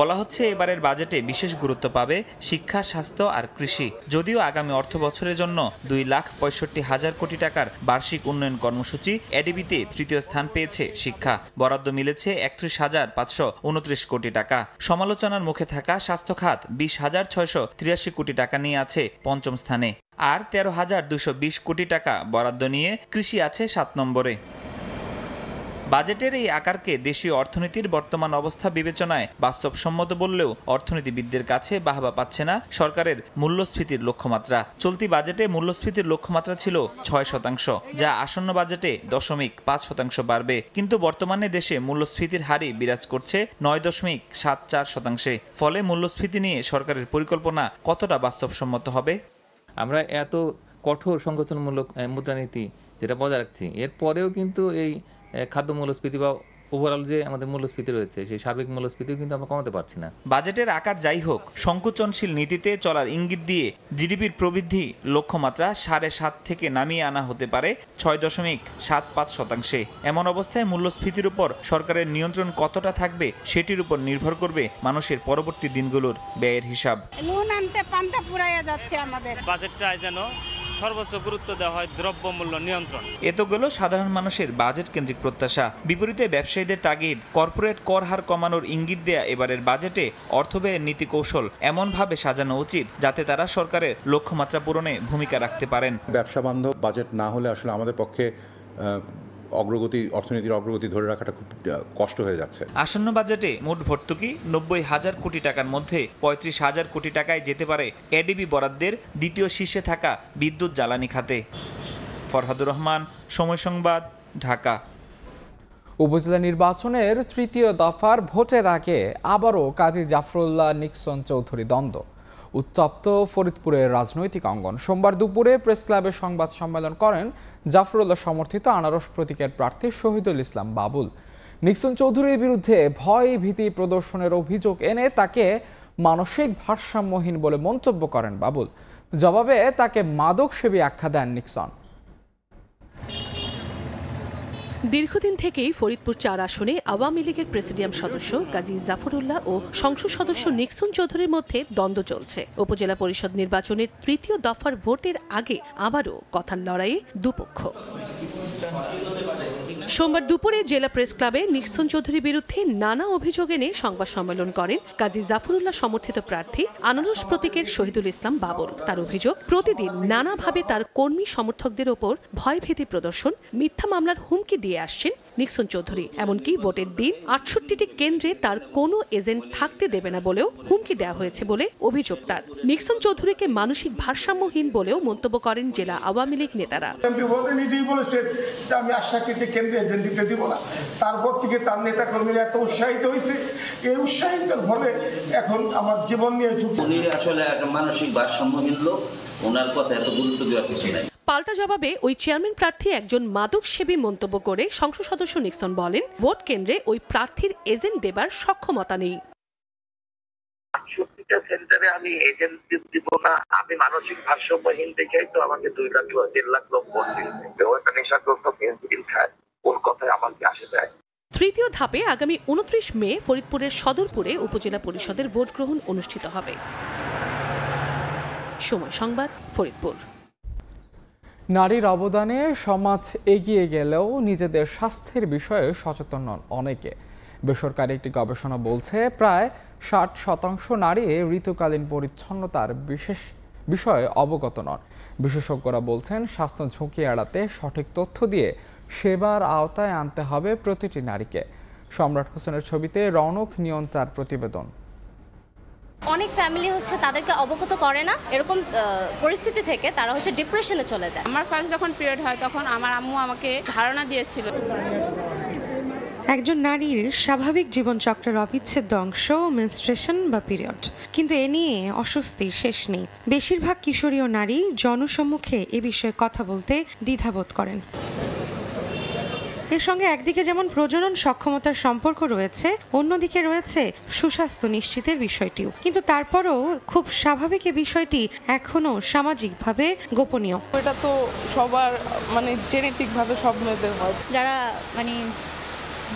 বলা হচ্ছে এবারের বাজেটে বিশেষ গুরুত্ব পাবে শিক্ষা স্বাস্থ্য আর কৃষি যদিও আগামী অর্থ বছরের জন্য দুই লাখ পঁয়ষট্টি হাজার কোটি টাকার বার্ষিক উন্নয়ন কর্মসূচি এডিবিতে তৃতীয় স্থান পেয়েছে শিক্ষা বরাদ্দ মিলেছে একত্রিশ হাজার পাঁচশো উনত্রিশ কোটি টাকা সমালোচনার মুখে থাকা স্বাস্থ্য খাত বিশ হাজার ছয়শো তিরাশি কোটি টাকা নিয়ে আছে পঞ্চম স্থানে আর তেরো হাজার দুশো বিশ কোটি টাকা বরাদ্দ নিয়ে কৃষি আছে সাত নম্বরে বাজেটের এই আকারকে দেশীয় অর্থনীতির বর্তমান অবস্থা বিবেচনায় বাস্তবসম্মত বললেও অর্থনীতিবিদদের কাছে বাহবা পাচ্ছে না সরকারের মূল্যস্ফীতির লক্ষ্যমাত্রা চলতি বাজেটে মূল্যস্ফীতির লক্ষ্যমাত্রা ছিল ছয় শতাংশ যা আসন্ন বাজেটে দশমিক পাঁচ শতাংশ বাড়বে কিন্তু বর্তমানে দেশে মূল্যস্ফীতির হারই বিরাজ করছে নয় দশমিক সাত চার শতাংশে ফলে মূল্যস্ফীতি নিয়ে সরকারের পরিকল্পনা কতটা বাস্তবসম্মত হবে আমরা এত কঠোর সংকোচনমূলক মুদ্রানীতি যেটা বজায় রাখছি এরপরেও কিন্তু এই খাদ্য মূল্যস্ফীতি বা ওভারঅল যে আমাদের মূল্যস্ফীতি রয়েছে সেই সার্বিক মূল্যস্ফীতিও কিন্তু আমরা কমাতে পারছি না বাজেটের আকার যাই হোক সংকোচনশীল নীতিতে চলার ইঙ্গিত দিয়ে জিডিপির প্রবৃদ্ধি লক্ষ্যমাত্রা সাড়ে সাত থেকে নামিয়ে আনা হতে পারে ছয় দশমিক সাত পাঁচ শতাংশে এমন অবস্থায় মূল্যস্ফীতির উপর সরকারের নিয়ন্ত্রণ কতটা থাকবে সেটির উপর নির্ভর করবে মানুষের পরবর্তী দিনগুলোর ব্যয়ের হিসাব লোন আনতে পান্তা পুরাইয়া যাচ্ছে আমাদের বাজেটটা যেন সর্বোচ্চ গুরুত্ব দেওয়া হয় দ্রব্যমূল্য নিয়ন্ত্রণ এতগুলো সাধারণ মানুষের বাজেট কেন্দ্রিক প্রত্যাশা বিপরীতে ব্যবসায়ীদের তাগিদ কর্পোরেট কর হার কমানোর ইঙ্গিত দেয়া এবারের বাজেটে অর্থ ব্যয়ের নীতি কৌশল এমনভাবে সাজানো উচিত যাতে তারা সরকারের লক্ষ্যমাত্রা পূরণে ভূমিকা রাখতে পারেন ব্যবসা বান্ধব বাজেট না হলে আসলে আমাদের পক্ষে অগ্রগতি অর্থনীতির অগ্রগতি ধরে রাখাটা খুব কষ্ট হয়ে যাচ্ছে আসন্ন বাজেটে মোট ভর্তুকি নব্বই হাজার কোটি টাকার মধ্যে পঁয়ত্রিশ হাজার কোটি টাকায় যেতে পারে এডিবি বরাদ্দের দ্বিতীয় শীর্ষে থাকা বিদ্যুৎ জ্বালানি খাতে ফরহাদুর রহমান সময় সংবাদ ঢাকা উপজেলা নির্বাচনের তৃতীয় দফার ভোটের আগে আবারও কাজী জাফরুল্লাহ নিক্সন চৌধুরী দ্বন্দ্ব উত্তপ্ত ফরিদপুরের রাজনৈতিক অঙ্গন সোমবার দুপুরে প্রেস ক্লাবে সংবাদ সম্মেলন করেন জাফরুল্লাহ সমর্থিত আনারস প্রতীকের প্রার্থী শহীদুল ইসলাম বাবুল নিক্সন চৌধুরীর বিরুদ্ধে ভয় ভীতি প্রদর্শনের অভিযোগ এনে তাকে মানসিক ভারসাম্যহীন বলে মন্তব্য করেন বাবুল জবাবে তাকে মাদক সেবী আখ্যা দেন নিক্সন দীর্ঘদিন থেকেই ফরিদপুর চার আসনে আওয়ামী লীগের প্রেসিডিয়াম সদস্য কাজী জাফরুল্লাহ ও সংসদ সদস্য নিক্সন চৌধুরীর মধ্যে দ্বন্দ্ব চলছে উপজেলা পরিষদ নির্বাচনের তৃতীয় দফার ভোটের আগে আবারও কথার লড়াইয়ে দুপক্ষ সোমবার দুপুরে জেলা প্রেস ক্লাবে নিক্সন চৌধুরীর বিরুদ্ধে নানা অভিযোগ এনে সংবাদ সম্মেলন করেন কাজী জাফরুল্লাহ সমর্থিত প্রার্থী আনারস প্রতীকের শহীদুল ইসলাম বাবর তার অভিযোগ প্রতিদিন নানাভাবে তার কর্মী সমর্থকদের ওপর ভয়ভীতি প্রদর্শন মিথ্যা মামলার হুমকি দিয়ে আসছেন নিক্সন চৌধুরী এমনকি ভোটের দিন আটষট্টিটি কেন্দ্রে তার কোনো এজেন্ট থাকতে দেবে না বলেও হুমকি দেওয়া হয়েছে বলে অভিযোগ তার নিক্সন চৌধুরীকে মানসিক ভারসাম্যহীন বলেও মন্তব্য করেন জেলা আওয়ামী লীগ নেতারা নিজেই আমি আশা কেন্দ্রে এজেন্ট দিতে দিব না তারপর থেকে তার নেতা কর্মীরা এত উৎসাহিত হয়েছে এই উৎসাহিতের ফলে এখন আমার জীবন নিয়ে ঝুঁকি উনি আসলে একটা মানসিক ভারসাম্যহীন লোক ওনার কথা এত গুরুত্ব দেওয়া কিছু নাই পাল্টা জবাবে ওই চেয়ারম্যান প্রার্থী একজন মাদক সেবী মন্তব্য করে সংসদ সদস্য নিক্সন বলেন ভোট কেন্দ্রে ওই প্রার্থীর এজেন্ট দেবার সক্ষমতা নেই সেন্টারে আমি এজেন্ট দিব না আমি মানসিক ভারসাম্যহীন দেখে তো আমাকে দুই লাখ দেড় লাখ লোক ভোট দিয়েছে ওখানে নেশাগ্রস্ত খায় কোন কথায় আমার আসে যায় তৃতীয় ধাপে আগামী উনত্রিশ মে ফরিদপুরের সদরপুরে উপজেলা পরিষদের ভোট গ্রহণ অনুষ্ঠিত হবে সময় সংবাদ ফরিদপুর নারীর অবদানে সমাজ এগিয়ে গেলেও নিজেদের স্বাস্থ্যের বিষয়ে সচেতন নন অনেকে বেসরকারি একটি গবেষণা বলছে প্রায় ষাট শতাংশ নারী ঋতুকালীন পরিচ্ছন্নতার বিশেষ বিষয়ে অবগত নন বিশেষজ্ঞরা বলছেন স্বাস্থ্য ঝুঁকি এড়াতে সঠিক তথ্য দিয়ে সেবার আওতায় আনতে হবে প্রতিটি নারীকে সম্রাট হোসেনের ছবিতে রণক নিয়ন্ত্রণ প্রতিবেদন অনেক ফ্যামিলি হচ্ছে তাদেরকে অবগত করে না এরকম পরিস্থিতি থেকে তারা হচ্ছে ডিপ্রেশনে চলে যায় আমার ফার্স্ট যখন পিরিয়ড হয় তখন আমার আম্মু আমাকে ধারণা দিয়েছিল একজন নারীর স্বাভাবিক জীবনচক্রের অবিচ্ছেদ্য অংশ মেনস্ট্রেশন বা পিরিয়ড কিন্তু এ নিয়ে অস্বস্তির শেষ নেই বেশিরভাগ কিশোরী ও নারী জনসম্মুখে এ বিষয়ে কথা বলতে দ্বিধাবোধ করেন এর সঙ্গে একদিকে যেমন প্রজনন সক্ষমতার সম্পর্ক রয়েছে অন্যদিকে রয়েছে সুস্বাস্থ্য নিশ্চিতের বিষয়টিও কিন্তু তারপরও খুব স্বাভাবিক এ বিষয়টি এখনও সামাজিকভাবে গোপনীয় এটা তো সবার মানে জেনেটিকভাবে সব মেয়েদের হয় যারা মানে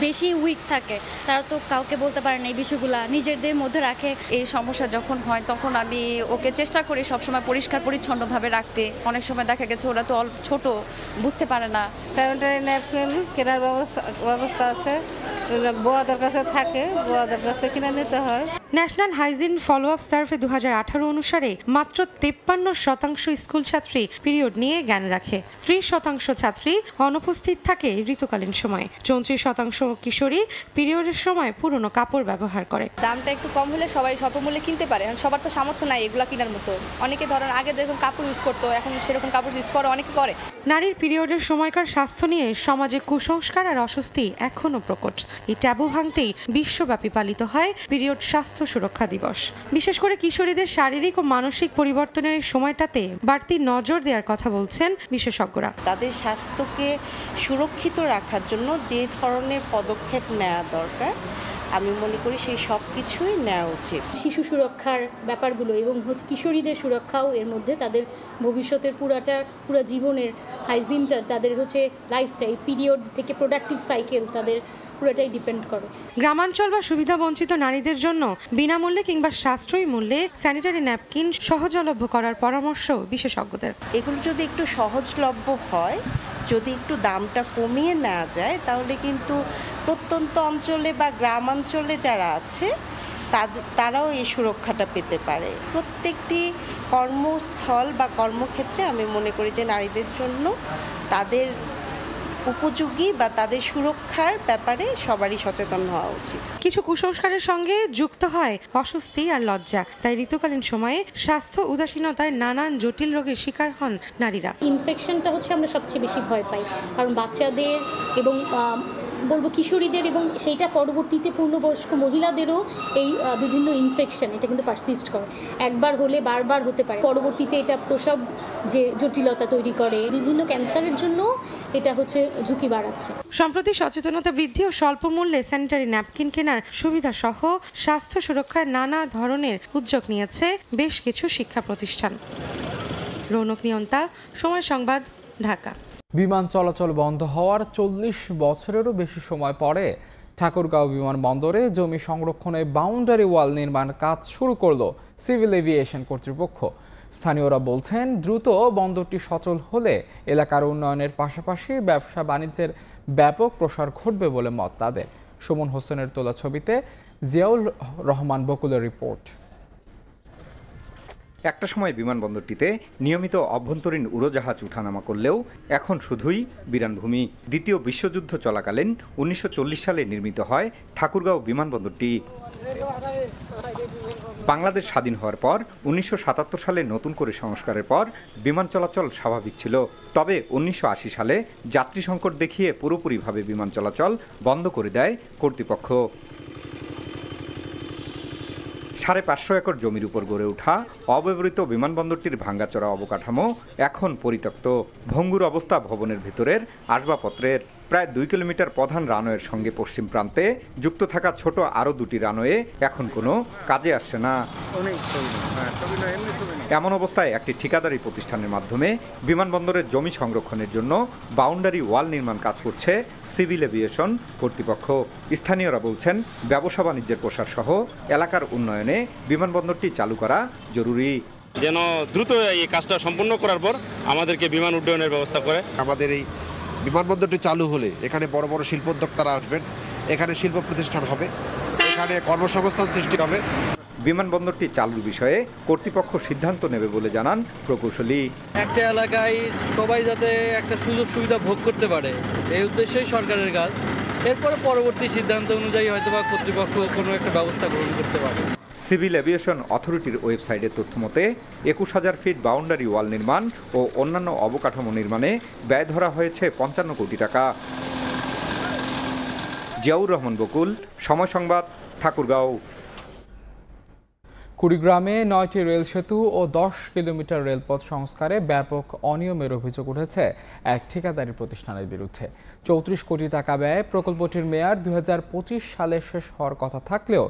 বেশি উইক থাকে তারা তো কাউকে বলতে পারে না এই বিষয়গুলো নিজেদের মধ্যে রাখে এই সমস্যা যখন হয় তখন আমি ওকে চেষ্টা করি সবসময় পরিষ্কার পরিচ্ছন্নভাবে রাখতে অনেক সময় দেখা গেছে ওরা তো ছোট বুঝতে পারে না স্যানিটারি ন্যাপকিন কেনার ব্যবস্থা ব্যবস্থা আছে বোয়াদের কাছে থাকে বোয়াদের কাছে কিনে নিতে হয় national hygiene follow up survey দু হাজার অনুসারে মাত্র তেপ্পান্ন শতাংশ স্কুল ছাত্রী পিরিয়ড নিয়ে জ্ঞান রাখে ত্রিশ শতাংশ ছাত্রী অনুপস্থিত থাকে ঋতুকালীন সময়ে চৌত্রিশ শতাংশ কিশোরী পিরিয়ডের সময় পুরনো কাপড় ব্যবহার করে দামটা একটু কম হলে সবাই স্বল্প মূল্যে কিনতে পারে সবার তো সামর্থ্য নাই এগুলা কেনার মতো অনেকে ধরেন আগে যখন কাপড় ইউজ করতো এখন সেরকম কাপড় ইউজ করে অনেকে করে নারীর পিরিয়ডের সময়কার স্বাস্থ্য নিয়ে সমাজে কুসংস্কার আর অস্বস্তি এখনও প্রকট এই ট্যাবু ভাঙতেই বিশ্বব্যাপী পালিত হয় পিরিয়ড স্বাস্থ্য সুরক্ষা দিবস বিশেষ করে কিশোরীদের শারীরিক ও মানসিক পরিবর্তনের এই সময়টাতে বাড়তি নজর দেওয়ার কথা বলছেন বিশেষজ্ঞরা তাদের স্বাস্থ্যকে সুরক্ষিত রাখার জন্য যে ধরনের পদক্ষেপ নেওয়া দরকার আমি মনে করি সেই সব কিছুই নেওয়া উচিত শিশু সুরক্ষার ব্যাপারগুলো এবং হচ্ছে কিশোরীদের সুরক্ষাও এর মধ্যে তাদের ভবিষ্যতের পুরাটা পুরা জীবনের হাইজিনটা তাদের হচ্ছে লাইফটাই পিরিয়ড থেকে প্রোডাক্টিভ সাইকেল তাদের পুরোটাই ডিপেন্ড করে গ্রামাঞ্চল বা সুবিধা বঞ্চিত নারীদের জন্য বিনামূল্যে কিংবা সাশ্রয়ী মূল্যে স্যানিটারি ন্যাপকিন সহজলভ্য করার পরামর্শ বিশেষজ্ঞদের এগুলো যদি একটু সহজলভ্য হয় যদি একটু দামটা কমিয়ে না যায় তাহলে কিন্তু প্রত্যন্ত অঞ্চলে বা গ্রামাঞ্চলে যারা আছে তারাও এই সুরক্ষাটা পেতে পারে প্রত্যেকটি কর্মস্থল বা কর্মক্ষেত্রে আমি মনে করি যে নারীদের জন্য তাদের উপযোগী বা তাদের সুরক্ষার ব্যাপারে সবারই সচেতন হওয়া উচিত কিছু কুসংস্কারের সঙ্গে যুক্ত হয় অস্বস্তি আর লজ্জা তাই ঋতুকালীন সময়ে স্বাস্থ্য উদাসীনতায় নানান জটিল রোগের শিকার হন নারীরা ইনফেকশনটা হচ্ছে আমরা সবচেয়ে বেশি ভয় পাই কারণ বাচ্চাদের এবং বলবো কিশোরীদের এবং সেইটা পরবর্তীতে পূর্ণবয়স্ক মহিলাদেরও এই বিভিন্ন ইনফেকশন এটা কিন্তু পারসিস্ট করে একবার হলে বারবার হতে পারে পরবর্তীতে এটা প্রসব যে জটিলতা তৈরি করে বিভিন্ন ক্যান্সারের জন্য এটা হচ্ছে ঝুঁকি বাড়াচ্ছে সম্প্রতি সচেতনতা বৃদ্ধি ও স্বল্প মূল্যে স্যানিটারি ন্যাপকিন কেনার সুবিধা সহ স্বাস্থ্য সুরক্ষায় নানা ধরনের উদ্যোগ নিয়েছে বেশ কিছু শিক্ষা প্রতিষ্ঠান রৌনক নিয়ন্তা সময় সংবাদ ঢাকা বিমান চলাচল বন্ধ হওয়ার চল্লিশ বছরেরও বেশি সময় পরে ঠাকুরগাঁও বিমানবন্দরে জমি সংরক্ষণে বাউন্ডারি ওয়াল নির্মাণ কাজ শুরু করল সিভিল এভিয়েশন কর্তৃপক্ষ স্থানীয়রা বলছেন দ্রুত বন্দরটি সচল হলে এলাকার উন্নয়নের পাশাপাশি ব্যবসা বাণিজ্যের ব্যাপক প্রসার ঘটবে বলে মত তাদের সুমন হোসেনের তোলা ছবিতে জিয়াউল রহমান বকুলের রিপোর্ট একটা সময় বিমানবন্দরটিতে নিয়মিত অভ্যন্তরীণ উড়োজাহাজ উঠানামা করলেও এখন শুধুই বিরানভূমি দ্বিতীয় বিশ্বযুদ্ধ চলাকালীন উনিশশো সালে নির্মিত হয় ঠাকুরগাঁও বিমানবন্দরটি বাংলাদেশ স্বাধীন হওয়ার পর উনিশশো সালে নতুন করে সংস্কারের পর বিমান চলাচল স্বাভাবিক ছিল তবে উনিশশো সালে যাত্রী সংকট দেখিয়ে পুরোপুরিভাবে বিমান চলাচল বন্ধ করে দেয় কর্তৃপক্ষ সাড়ে পাঁচশো একর জমির উপর গড়ে ওঠা অব্যবহৃত বিমানবন্দরটির ভাঙ্গাচড়া অবকাঠামো এখন পরিত্যক্ত ভঙ্গুর অবস্থা ভবনের ভিতরের আসবাবপত্রের প্রায় দুই কিলোমিটার প্রধান রানওয়ের সঙ্গে পশ্চিম প্রান্তে যুক্ত থাকা ছোট আরও দুটি রানওয়ে এখন কোনো কাজে আসছে না এমন অবস্থায় একটি ঠিকাদারি প্রতিষ্ঠানের মাধ্যমে বিমানবন্দরের জমি সংরক্ষণের জন্য বাউন্ডারি ওয়াল নির্মাণ কাজ করছে সিভিল এভিয়েশন কর্তৃপক্ষ স্থানীয়রা বলছেন ব্যবসা বাণিজ্যের প্রসার সহ এলাকার উন্নয়নে বিমানবন্দরটি চালু করা জরুরি যেন দ্রুত এই কাজটা সম্পূর্ণ করার পর আমাদেরকে বিমান উড্ডয়নের ব্যবস্থা করে আমাদের এই বিমানবন্দরটি চালু হলে এখানে বড় বড় শিল্পোদ্যোক্তারা আসবেন এখানে শিল্প প্রতিষ্ঠান হবে এখানে কর্মসংস্থান সৃষ্টি হবে বিমানবন্দরটি চালুর বিষয়ে কর্তৃপক্ষ সিদ্ধান্ত নেবে বলে জানান প্রকৌশলী একটা এলাকায় সবাই যাতে একটা সুযোগ সুবিধা ভোগ করতে পারে এই উদ্দেশ্যেই সরকারের কাজ এরপরে পরবর্তী সিদ্ধান্ত অনুযায়ী হয়তোবা কর্তৃপক্ষ কোনো একটা ব্যবস্থা গ্রহণ করতে পারে সিভিল এভিয়েশন অথরিটির ওয়েবসাইটের তথ্য মতে একুশ হাজার ফিট বাউন্ডারি ওয়াল নির্মাণ ও অন্যান্য অবকাঠামো নির্মাণে ব্যয় ধরা হয়েছে পঞ্চান্ন কোটি টাকা জিয়াউর রহমান বকুল সময় সংবাদ ঠাকুরগাঁও কুড়িগ্রামে নয়টি রেল সেতু ও দশ কিলোমিটার রেলপথ সংস্কারে ব্যাপক অনিয়মের অভিযোগ উঠেছে এক ঠিকাদারি প্রতিষ্ঠানের বিরুদ্ধে চৌত্রিশ কোটি টাকা ব্যয়ে প্রকল্পটির মেয়াদ দু সালে শেষ হওয়ার কথা থাকলেও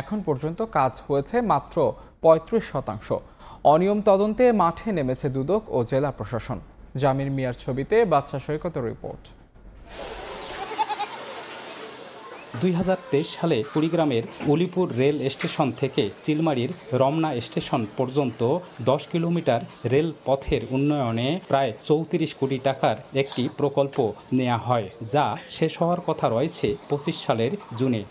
এখন পর্যন্ত কাজ হয়েছে মাত্র পঁয়ত্রিশ শতাংশ অনিয়ম তদন্তে মাঠে নেমেছে দুদক ও জেলা প্রশাসন জামির মিয়ার ছবিতে বাদশা সৈকতের রিপোর্ট দুই সালে কুড়িগ্রামের উলিপুর রেল স্টেশন থেকে চিলমারির রমনা স্টেশন পর্যন্ত দশ কিলোমিটার রেল পথের উন্নয়নে প্রায় চৌত্রিশ কোটি টাকার একটি প্রকল্প নেওয়া হয় যা শেষ হওয়ার কথা রয়েছে পঁচিশ সালের জুনে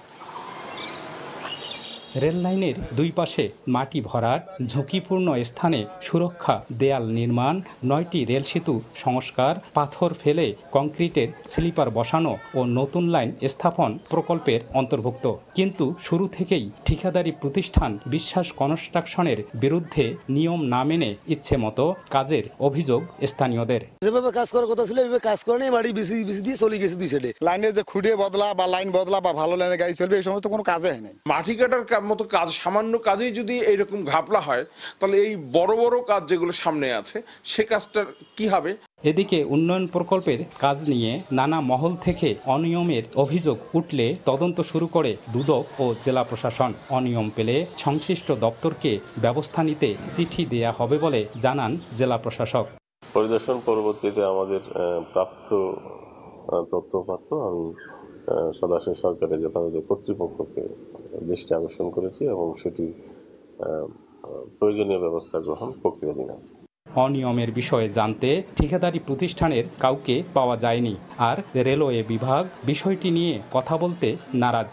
রেল লাইনের দুই পাশে মাটি ভরার ঝুঁকিপূর্ণ স্থানে সুরক্ষা দেয়াল নির্মাণ নয়টি রেল সেতু সংস্কার পাথর ফেলে কংক্রিটের স্লিপার বসানো ও নতুন লাইন স্থাপন প্রকল্পের অন্তর্ভুক্ত কিন্তু শুরু থেকেই ঠিকাদারি প্রতিষ্ঠান বিশ্বাস কনস্ট্রাকশনের বিরুদ্ধে নিয়ম না মেনে ইচ্ছে মতো কাজের অভিযোগ স্থানীয়দের যেভাবে কাজ করার কথা ছিল এইভাবে কাজ নেই বাড়ি বেশি বেশি দিয়ে চলে গেছে দুই সাইডে লাইনে যে খুঁড়ে বদলা বা লাইন বদলা বা ভালো লাইনে গাড়ি চলবে এই সমস্ত কোনো কাজে হয়নি মাটি কাটার মতো কাজ সামান্য কাজেই যদি এইরকম ঘাপলা হয় তাহলে এই বড় বড় কাজ যেগুলো সামনে আছে সে কাজটার কি হবে এদিকে উন্নয়ন প্রকল্পের কাজ নিয়ে নানা মহল থেকে অনিয়মের অভিযোগ উঠলে তদন্ত শুরু করে দুদক ও জেলা প্রশাসন অনিয়ম পেলে সংশ্লিষ্ট দপ্তরকে ব্যবস্থা নিতে চিঠি দেয়া হবে বলে জানান জেলা প্রশাসক পরিদর্শন পরবর্তীতে আমাদের প্রাপ্ত তথ্যপাত্র আমি সদাশিব সরকারের যথাযথ কর্তৃপক্ষকে দৃষ্টি আকর্ষণ করেছি এবং সেটি প্রয়োজনীয় ব্যবস্থা গ্রহণ প্রক্রিয়াধীন আছে অনিয়মের বিষয়ে জানতে ঠিকাদারি প্রতিষ্ঠানের কাউকে পাওয়া যায়নি আর রেলওয়ে বিভাগ বিষয়টি নিয়ে কথা বলতে নারাজ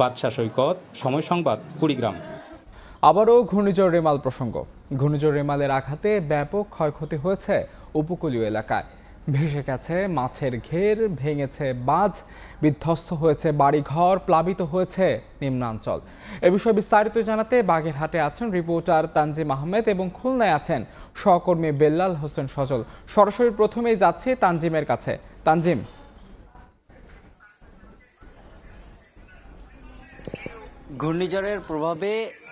বাদশাহ সৈকত সময় সংবাদ কুড়িগ্রাম আবারও ঘূর্ণিঝড় রেমাল প্রসঙ্গ ঘূর্ণিঝড় রেমালের আঘাতে ব্যাপক ক্ষয়ক্ষতি হয়েছে উপকূলীয় এলাকায় ভেসে গেছে মাছের ঘের ভেঙেছে বাঁধ বিধ্বস্ত হয়েছে বাড়িঘর প্লাবিত হয়েছে নিম্নাঞ্চল এ বিষয়ে বিস্তারিত জানাতে বাগেরহাটে আছেন রিপোর্টার তানজিম আহমেদ এবং খুলনায় আছেন সহকর্মী বেল্লাল হোসেন সজল সরাসরি প্রথমেই যাচ্ছে তানজিমের কাছে তানজিম ঘূর্ণিঝড়ের প্রভাবে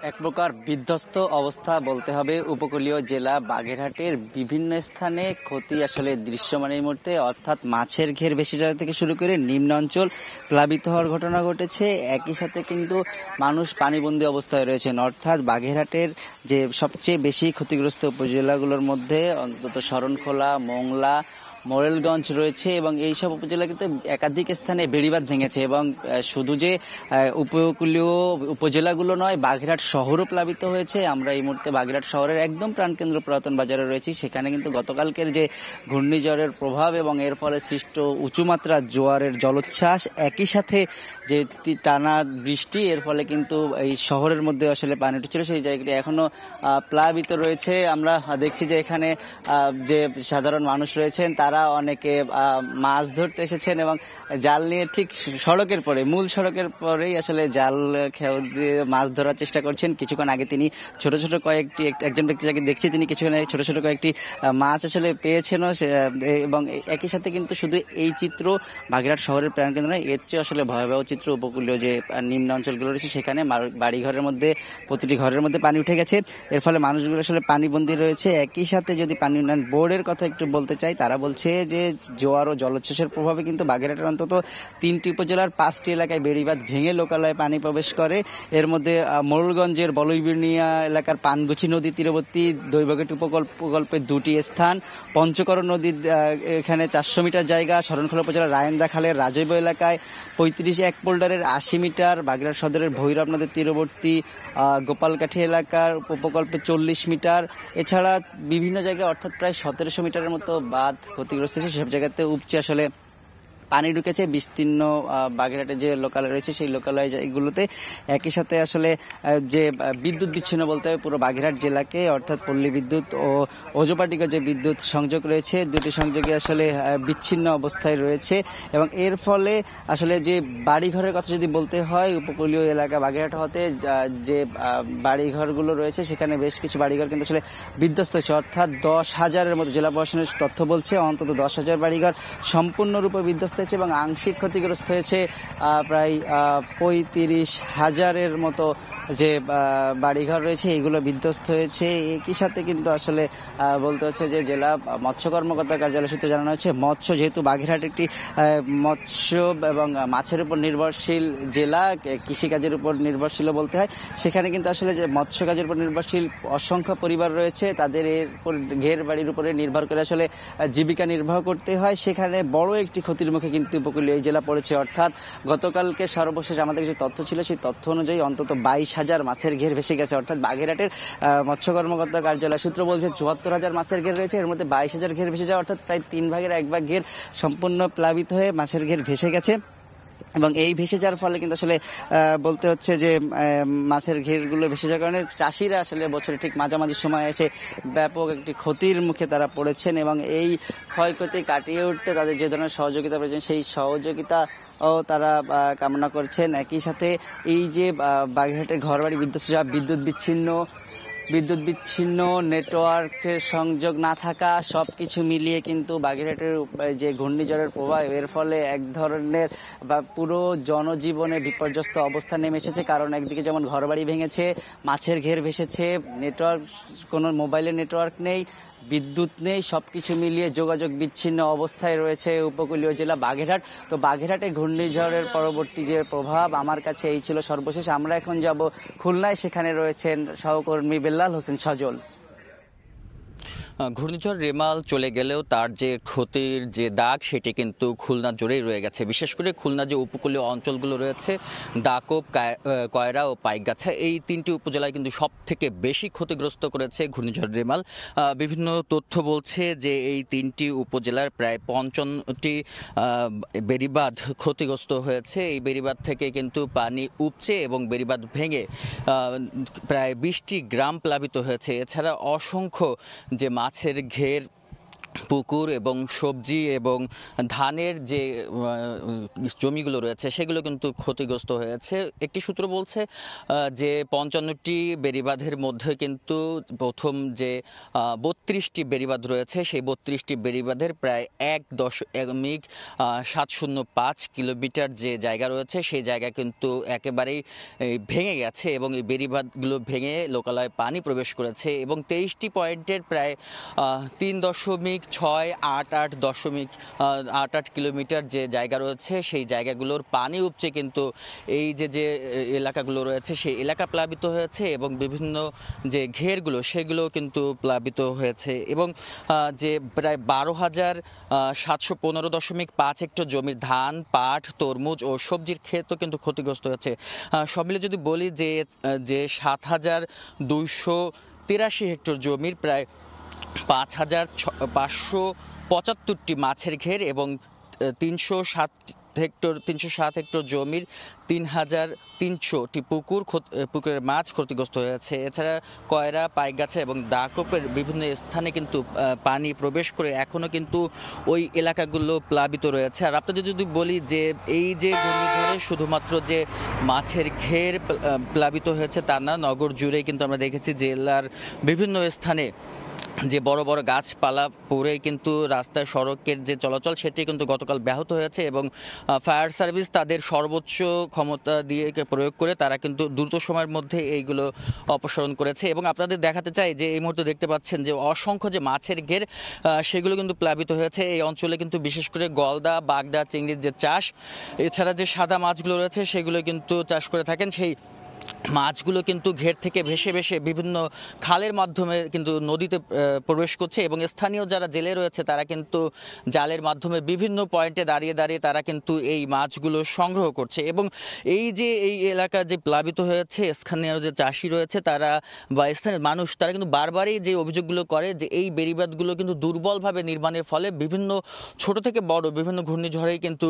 এক প্রকার বিধ্বস্ত অবস্থা বলতে হবে উপকূলীয় জেলা বাগেরহাটের বিভিন্ন স্থানে ক্ষতি আসলে দৃশ্যমান এই মুহূর্তে অর্থাৎ মাছের ঘের বেশি জায়গা থেকে শুরু করে নিম্ন অঞ্চল প্লাবিত হওয়ার ঘটনা ঘটেছে একই সাথে কিন্তু মানুষ পানিবন্দী অবস্থায় রয়েছেন অর্থাৎ বাগেরহাটের যে সবচেয়ে বেশি ক্ষতিগ্রস্ত উপজেলাগুলোর মধ্যে অন্তত শরণখোলা মোংলা মোরেলগঞ্জ রয়েছে এবং এইসব উপজেলা কিন্তু একাধিক স্থানে বেড়িবাদ ভেঙেছে এবং শুধু যে উপকূলীয় উপজেলাগুলো নয় বাগেরহাট শহরও প্লাবিত হয়েছে আমরা এই মুহূর্তে বাগেরহাট শহরের একদম প্রাণকেন্দ্র পুরাতন বাজারে রয়েছি সেখানে কিন্তু গতকালকের যে ঘূর্ণিঝড়ের প্রভাব এবং এর ফলে সৃষ্ট উঁচুমাত্রা জোয়ারের জলোচ্ছ্বাস একই সাথে যে টানা বৃষ্টি এর ফলে কিন্তু এই শহরের মধ্যে আসলে পানি উঠেছিল সেই জায়গাটি এখনো প্লাবিত রয়েছে আমরা দেখছি যে এখানে যে সাধারণ মানুষ রয়েছেন তার তারা অনেকে মাছ ধরতে এসেছেন এবং জাল নিয়ে ঠিক সড়কের পরে মূল সড়কের পরেই আসলে জাল খেয়াল দিয়ে মাছ ধরার চেষ্টা করছেন কিছুক্ষণ আগে তিনি ছোট ছোট কয়েকটি একজন ব্যক্তি যাকে দেখছি তিনি কিছুক্ষণ ছোট ছোট কয়েকটি মাছ আসলে পেয়েছেন এবং একই সাথে কিন্তু শুধু এই চিত্র বাগেরহাট শহরের প্রাণকেন্দ্র নয় এর চেয়ে আসলে ভয়াবহ চিত্র উপকূলীয় যে নিম্ন অঞ্চলগুলো রয়েছে সেখানে বাড়িঘরের মধ্যে প্রতিটি ঘরের মধ্যে পানি উঠে গেছে এর ফলে মানুষগুলো আসলে পানিবন্দী রয়েছে একই সাথে যদি পানি উন্নয়ন বোর্ডের কথা একটু বলতে চাই তারা বলছে বলছে যে জোয়ার ও জলোচ্ছ্বাসের প্রভাবে কিন্তু বাগেরহাটের অন্তত তিনটি উপজেলার পাঁচটি এলাকায় বেড়িবাঁধ ভেঙে লোকালয়ে পানি প্রবেশ করে এর মধ্যে মোরলগঞ্জের বলইবিনিয়া এলাকার পানগুছি নদী তীরবর্তী দৈবঘাটি প্রকল্প প্রকল্পের দুটি স্থান পঞ্চকরণ নদীর এখানে চারশো মিটার জায়গা শরণখোলা উপজেলার রায়েন্দা খালের রাজৈব এলাকায় পঁয়ত্রিশ এক পোল্ডারের আশি মিটার বাগেরহাট সদরের ভৈরব নদের তীরবর্তী গোপালকাঠি এলাকার উপকল্পে চল্লিশ মিটার এছাড়া বিভিন্ন জায়গায় অর্থাৎ প্রায় সতেরোশো মিটারের মতো বাঁধ ক্ষতিগ্রস্ত সব জায়গাতে উপচে আসলে পানি ঢুকেছে বিস্তীর্ণ বাগেরহাটে যে লোকালয় রয়েছে সেই লোকালয় এগুলোতে একই সাথে আসলে যে বিদ্যুৎ বিচ্ছিন্ন বলতে পুরো বাগেরহাট জেলাকে অর্থাৎ পল্লী বিদ্যুৎ ও অজুপাটিকে যে বিদ্যুৎ সংযোগ রয়েছে দুটি সংযোগে আসলে বিচ্ছিন্ন অবস্থায় রয়েছে এবং এর ফলে আসলে যে বাড়িঘরের কথা যদি বলতে হয় উপকূলীয় এলাকা বাগেরহাট হতে যে বাড়িঘরগুলো রয়েছে সেখানে বেশ কিছু বাড়িঘর কিন্তু আসলে বিধ্বস্ত হয়েছে অর্থাৎ দশ হাজারের মতো জেলা প্রশাসনের তথ্য বলছে অন্তত দশ হাজার বাড়িঘর সম্পূর্ণরূপে বিধ্বস্ত হয়েছে এবং আংশিক ক্ষতিগ্রস্ত হয়েছে প্রায় পঁয়ত্রিশ হাজারের মতো যে বাড়িঘর রয়েছে এইগুলো বিধ্বস্ত হয়েছে একই সাথে কিন্তু আসলে বলতে হচ্ছে যে জেলা মৎস্য কর্মকর্তার কার্যালয় সূত্রে জানানো হয়েছে মৎস্য যেহেতু বাঘেরহাট একটি মৎস্য এবং মাছের উপর নির্ভরশীল জেলা কৃষিকাজের উপর নির্ভরশীল বলতে হয় সেখানে কিন্তু আসলে যে মৎস্য কাজের উপর নির্ভরশীল অসংখ্য পরিবার রয়েছে তাদের এর উপর ঘের বাড়ির উপরে নির্ভর করে আসলে জীবিকা নির্বাহ করতে হয় সেখানে বড় একটি ক্ষতির মুখে কিন্তু উপকূলীয় এই জেলা পড়েছে অর্থাৎ গতকালকে সর্বশেষ আমাদের যে তথ্য ছিল সেই তথ্য অনুযায়ী অন্তত বাইশ হাজার মাছের ঘের ভেসে গেছে অর্থাৎ বাগেরহাটের মৎস্য কর্মকর্তা কার্যালয় সূত্র বলছে চুয়াত্তর হাজার মাছের ঘের রয়েছে এর মধ্যে বাইশ হাজার ঘের ভেসে যাওয়া অর্থাৎ প্রায় তিন ভাগের এক ভাগ ঘের সম্পূর্ণ প্লাবিত হয়ে মাছের ঘের ভেসে গেছে এবং এই ভেসে যাওয়ার ফলে কিন্তু আসলে বলতে হচ্ছে যে মাছের ঘেরগুলো ভেসে যাওয়ার কারণে চাষিরা আসলে বছরে ঠিক মাঝামাঝি সময় এসে ব্যাপক একটি ক্ষতির মুখে তারা পড়েছেন এবং এই ক্ষয়ক্ষতি কাটিয়ে উঠতে তাদের যে ধরনের সহযোগিতা পেয়েছেন সেই সহযোগিতা ও তারা কামনা করছেন একই সাথে এই যে বাগেরহাটের ঘরবাড়ি বিদ্যুৎ বিদ্যুৎ বিচ্ছিন্ন বিদ্যুৎ বিচ্ছিন্ন নেটওয়ার্কের সংযোগ না থাকা সব কিছু মিলিয়ে কিন্তু বাগেরহাটের যে ঘূর্ণিঝড়ের প্রভাব এর ফলে এক ধরনের বা পুরো জনজীবনে বিপর্যস্ত অবস্থা নেমে এসেছে কারণ একদিকে যেমন ঘরবাড়ি ভেঙেছে মাছের ঘের ভেসেছে নেটওয়ার্ক কোনো মোবাইলের নেটওয়ার্ক নেই বিদ্যুৎ নেই সব কিছু মিলিয়ে যোগাযোগ বিচ্ছিন্ন অবস্থায় রয়েছে উপকূলীয় জেলা বাঘেরহাট তো বাঘেরহাটে ঘূর্ণিঝড়ের পরবর্তী যে প্রভাব আমার কাছে এই ছিল সর্বশেষ আমরা এখন যাব খুলনায় সেখানে রয়েছেন সহকর্মী বেল্লাল হোসেন সজল ঘূর্ণিঝড় রেমাল চলে গেলেও তার যে ক্ষতির যে দাগ সেটি কিন্তু খুলনা জুড়েই রয়ে গেছে বিশেষ করে খুলনা যে উপকূলীয় অঞ্চলগুলো রয়েছে দাকব কয়রা ও পাইকগাছা এই তিনটি উপজেলায় কিন্তু সব থেকে বেশি ক্ষতিগ্রস্ত করেছে ঘূর্ণিঝড় রেমাল বিভিন্ন তথ্য বলছে যে এই তিনটি উপজেলার প্রায় পঞ্চান্নটি বেড়িবাঁধ ক্ষতিগ্রস্ত হয়েছে এই বেড়িবাঁধ থেকে কিন্তু পানি উপচে এবং বেড়িবাঁধ ভেঙে প্রায় বিশটি গ্রাম প্লাবিত হয়েছে এছাড়া অসংখ্য যে মা গাছের ঘের পুকুর এবং সবজি এবং ধানের যে জমিগুলো রয়েছে সেগুলো কিন্তু ক্ষতিগ্রস্ত হয়েছে একটি সূত্র বলছে যে পঞ্চান্নটি বেড়িবাঁধের মধ্যে কিন্তু প্রথম যে বত্রিশটি বেড়িবাঁধ রয়েছে সেই বত্রিশটি বেড়িবাঁধের প্রায় এক দশমিক সাত শূন্য পাঁচ কিলোমিটার যে জায়গা রয়েছে সেই জায়গা কিন্তু একেবারেই ভেঙে গেছে এবং এই বেড়িবাঁধগুলো ভেঙে লোকালয়ে পানি প্রবেশ করেছে এবং তেইশটি পয়েন্টের প্রায় তিন দশমিক দশমিক ছয় আট আট দশমিক আট আট কিলোমিটার যে জায়গা রয়েছে সেই জায়গাগুলোর পানি উপচে কিন্তু এই যে যে এলাকাগুলো রয়েছে সেই এলাকা প্লাবিত হয়েছে এবং বিভিন্ন যে ঘেরগুলো সেগুলোও কিন্তু প্লাবিত হয়েছে এবং যে প্রায় বারো হাজার সাতশো পনেরো দশমিক পাঁচ হেক্টর জমির ধান পাট তরমুজ ও সবজির ক্ষেতও কিন্তু ক্ষতিগ্রস্ত হয়েছে সব মিলে যদি বলি যে যে সাত হাজার দুইশো তিরাশি হেক্টর জমির প্রায় পাঁচ হাজার পাঁচশো পঁচাত্তরটি মাছের ঘের এবং তিনশো সাত হেক্টর তিনশো সাত হেক্টর জমির তিন হাজার তিনশোটি পুকুর পুকুরের মাছ ক্ষতিগ্রস্ত হয়েছে এছাড়া কয়রা পাইগাছা এবং দাকপের বিভিন্ন স্থানে কিন্তু পানি প্রবেশ করে এখনও কিন্তু ওই এলাকাগুলো প্লাবিত রয়েছে আর আপনাদের যদি বলি যে এই যে ঘূর্ণিঝড়ে শুধুমাত্র যে মাছের ঘের প্লাবিত হয়েছে তা না নগর জুড়ে কিন্তু আমরা দেখেছি জেলার বিভিন্ন স্থানে যে বড় বড় গাছপালা পড়ে কিন্তু রাস্তায় সড়কের যে চলাচল সেটি কিন্তু গতকাল ব্যাহত হয়েছে এবং ফায়ার সার্ভিস তাদের সর্বোচ্চ ক্ষমতা দিয়ে প্রয়োগ করে তারা কিন্তু দ্রুত সময়ের মধ্যে এইগুলো অপসারণ করেছে এবং আপনাদের দেখাতে চাই যে এই মুহূর্তে দেখতে পাচ্ছেন যে অসংখ্য যে মাছের ঘের সেগুলো কিন্তু প্লাবিত হয়েছে এই অঞ্চলে কিন্তু বিশেষ করে গলদা বাগদা চিংড়ির যে চাষ এছাড়া যে সাদা মাছগুলো রয়েছে সেগুলো কিন্তু চাষ করে থাকেন সেই মাছগুলো কিন্তু ঘের থেকে ভেসে ভেসে বিভিন্ন খালের মাধ্যমে কিন্তু নদীতে প্রবেশ করছে এবং স্থানীয় যারা জেলে রয়েছে তারা কিন্তু জালের মাধ্যমে বিভিন্ন পয়েন্টে দাঁড়িয়ে দাঁড়িয়ে তারা কিন্তু এই মাছগুলো সংগ্রহ করছে এবং এই যে এই এলাকা যে প্লাবিত হয়েছে স্থানীয় যে চাষি রয়েছে তারা বা স্থানীয় মানুষ তারা কিন্তু বারবারই যে অভিযোগগুলো করে যে এই বেড়িবাঁধগুলো কিন্তু দুর্বলভাবে নির্মাণের ফলে বিভিন্ন ছোট থেকে বড় বিভিন্ন ঘূর্ণিঝড়েই কিন্তু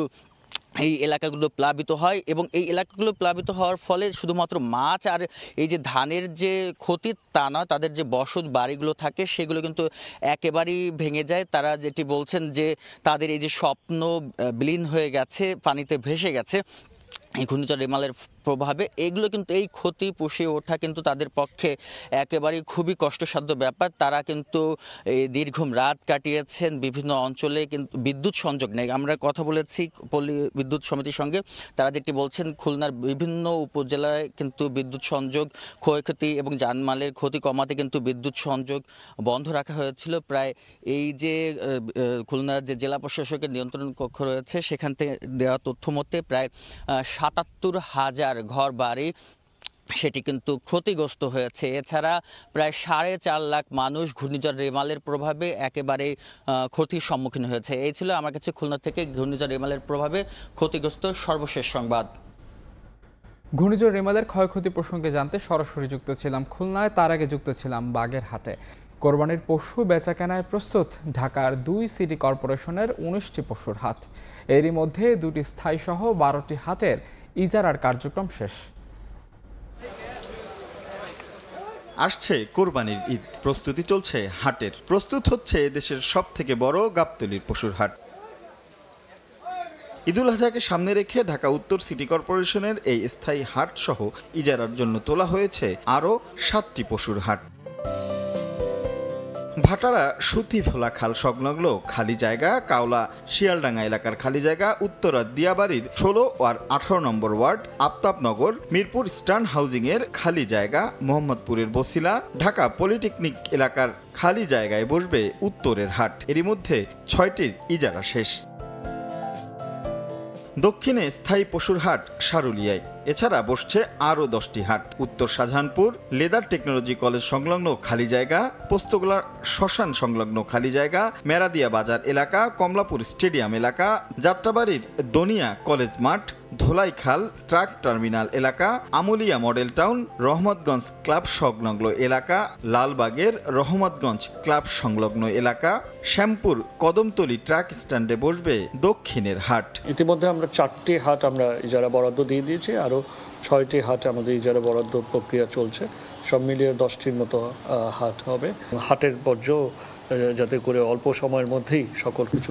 এই এলাকাগুলো প্লাবিত হয় এবং এই এলাকাগুলো প্লাবিত হওয়ার ফলে শুধুমাত্র মাছ আর এই যে ধানের যে ক্ষতি তা নয় তাদের যে বসত বাড়িগুলো থাকে সেগুলো কিন্তু একেবারেই ভেঙে যায় তারা যেটি বলছেন যে তাদের এই যে স্বপ্ন বিলীন হয়ে গেছে পানিতে ভেসে গেছে এই ঘূর্ণিঝড় রেমালের প্রভাবে এগুলো কিন্তু এই ক্ষতি পুষে ওঠা কিন্তু তাদের পক্ষে একেবারেই খুবই কষ্টসাধ্য ব্যাপার তারা কিন্তু এই দীর্ঘম রাত কাটিয়েছেন বিভিন্ন অঞ্চলে কিন্তু বিদ্যুৎ সংযোগ নেই আমরা কথা বলেছি পল্লী বিদ্যুৎ সমিতির সঙ্গে তারা যেটি বলছেন খুলনার বিভিন্ন উপজেলায় কিন্তু বিদ্যুৎ সংযোগ ক্ষয়ক্ষতি এবং যানমালের ক্ষতি কমাতে কিন্তু বিদ্যুৎ সংযোগ বন্ধ রাখা হয়েছিল প্রায় এই যে খুলনার যে জেলা প্রশাসকের নিয়ন্ত্রণ কক্ষ রয়েছে সেখান থেকে দেওয়া তথ্য মতে প্রায় সাতাত্তর হাজার তার ঘর বাড়ি সেটি কিন্তু ক্ষতিগ্রস্ত হয়েছে এছাড়া প্রায় সাড়ে চার লাখ মানুষ ঘূর্ণিঝড় রেমালের প্রভাবে একেবারে ক্ষতির সম্মুখীন হয়েছে এই ছিল আমার কাছে খুলনা থেকে ঘূর্ণিঝড় রেমালের প্রভাবে ক্ষতিগ্রস্ত সর্বশেষ সংবাদ ঘূর্ণিঝড় রেমালের ক্ষয়ক্ষতি প্রসঙ্গে জানতে সরাসরি যুক্ত ছিলাম খুলনায় তার আগে যুক্ত ছিলাম বাগের হাটে কোরবানির পশু বেচাকেনায় প্রস্তুত ঢাকার দুই সিটি কর্পোরেশনের উনিশটি পশুর হাট এরই মধ্যে দুটি স্থায়ীসহ বারোটি হাটের ইজারার কার্যক্রম শেষ আসছে কোরবানির ঈদ প্রস্তুতি চলছে হাটের প্রস্তুত হচ্ছে দেশের সব থেকে বড় গাবতলির পশুর হাট ঈদুল আজহাকে সামনে রেখে ঢাকা উত্তর সিটি কর্পোরেশনের এই স্থায়ী হাট সহ ইজারার জন্য তোলা হয়েছে আরও সাতটি পশুর হাট ভাটারা সুতি ফোলা খাল সংলগ্ন খালি জায়গা কাওলা শিয়ালডাঙ্গা এলাকার খালি জায়গা উত্তরা দিয়াবাড়ির ষোলো আর আঠারো নম্বর ওয়ার্ড আফতাবনগর মিরপুর স্টান হাউজিংয়ের খালি জায়গা মোহাম্মদপুরের বসিলা ঢাকা পলিটেকনিক এলাকার খালি জায়গায় বসবে উত্তরের হাট এরই মধ্যে ছয়টির ইজারা শেষ দক্ষিণে স্থায়ী পশুর হাট সারুলিয়ায় এছাড়া বসছে আরও দশটি হাট উত্তর শাহজাহানপুর লেদার টেকনোলজি কলেজ সংলগ্ন খালি জায়গা পোস্তগোলার শ্মশান সংলগ্ন খালি জায়গা মেরাদিয়া বাজার এলাকা কমলাপুর স্টেডিয়াম এলাকা যাত্রাবাড়ির দনিয়া কলেজ মাঠ ধোলাইখাল ট্রাক টার্মিনাল এলাকা Amulia model town Rahmatganj club সংলগ্ন এলাকা লালবাগের রহমতগঞ্জ ক্লাব সংলগ্ন এলাকা শ্যামপুর কদমতলি ট্রাক স্ট্যান্ডে বসবে দক্ষিণের হাট ইতিমধ্যে আমরা চারটি হাট আমরা ইজারা বরাদ্দ দিয়ে দিয়েছি আরও ছয়টি হাট আমাদের ইজারা বরাদ্দ প্রক্রিয়া চলছে সব মিলিয়ে দশটির মতো হাট হবে হাটের বর্জ্য যাতে করে অল্প সময়ের মধ্যেই সকল কিছু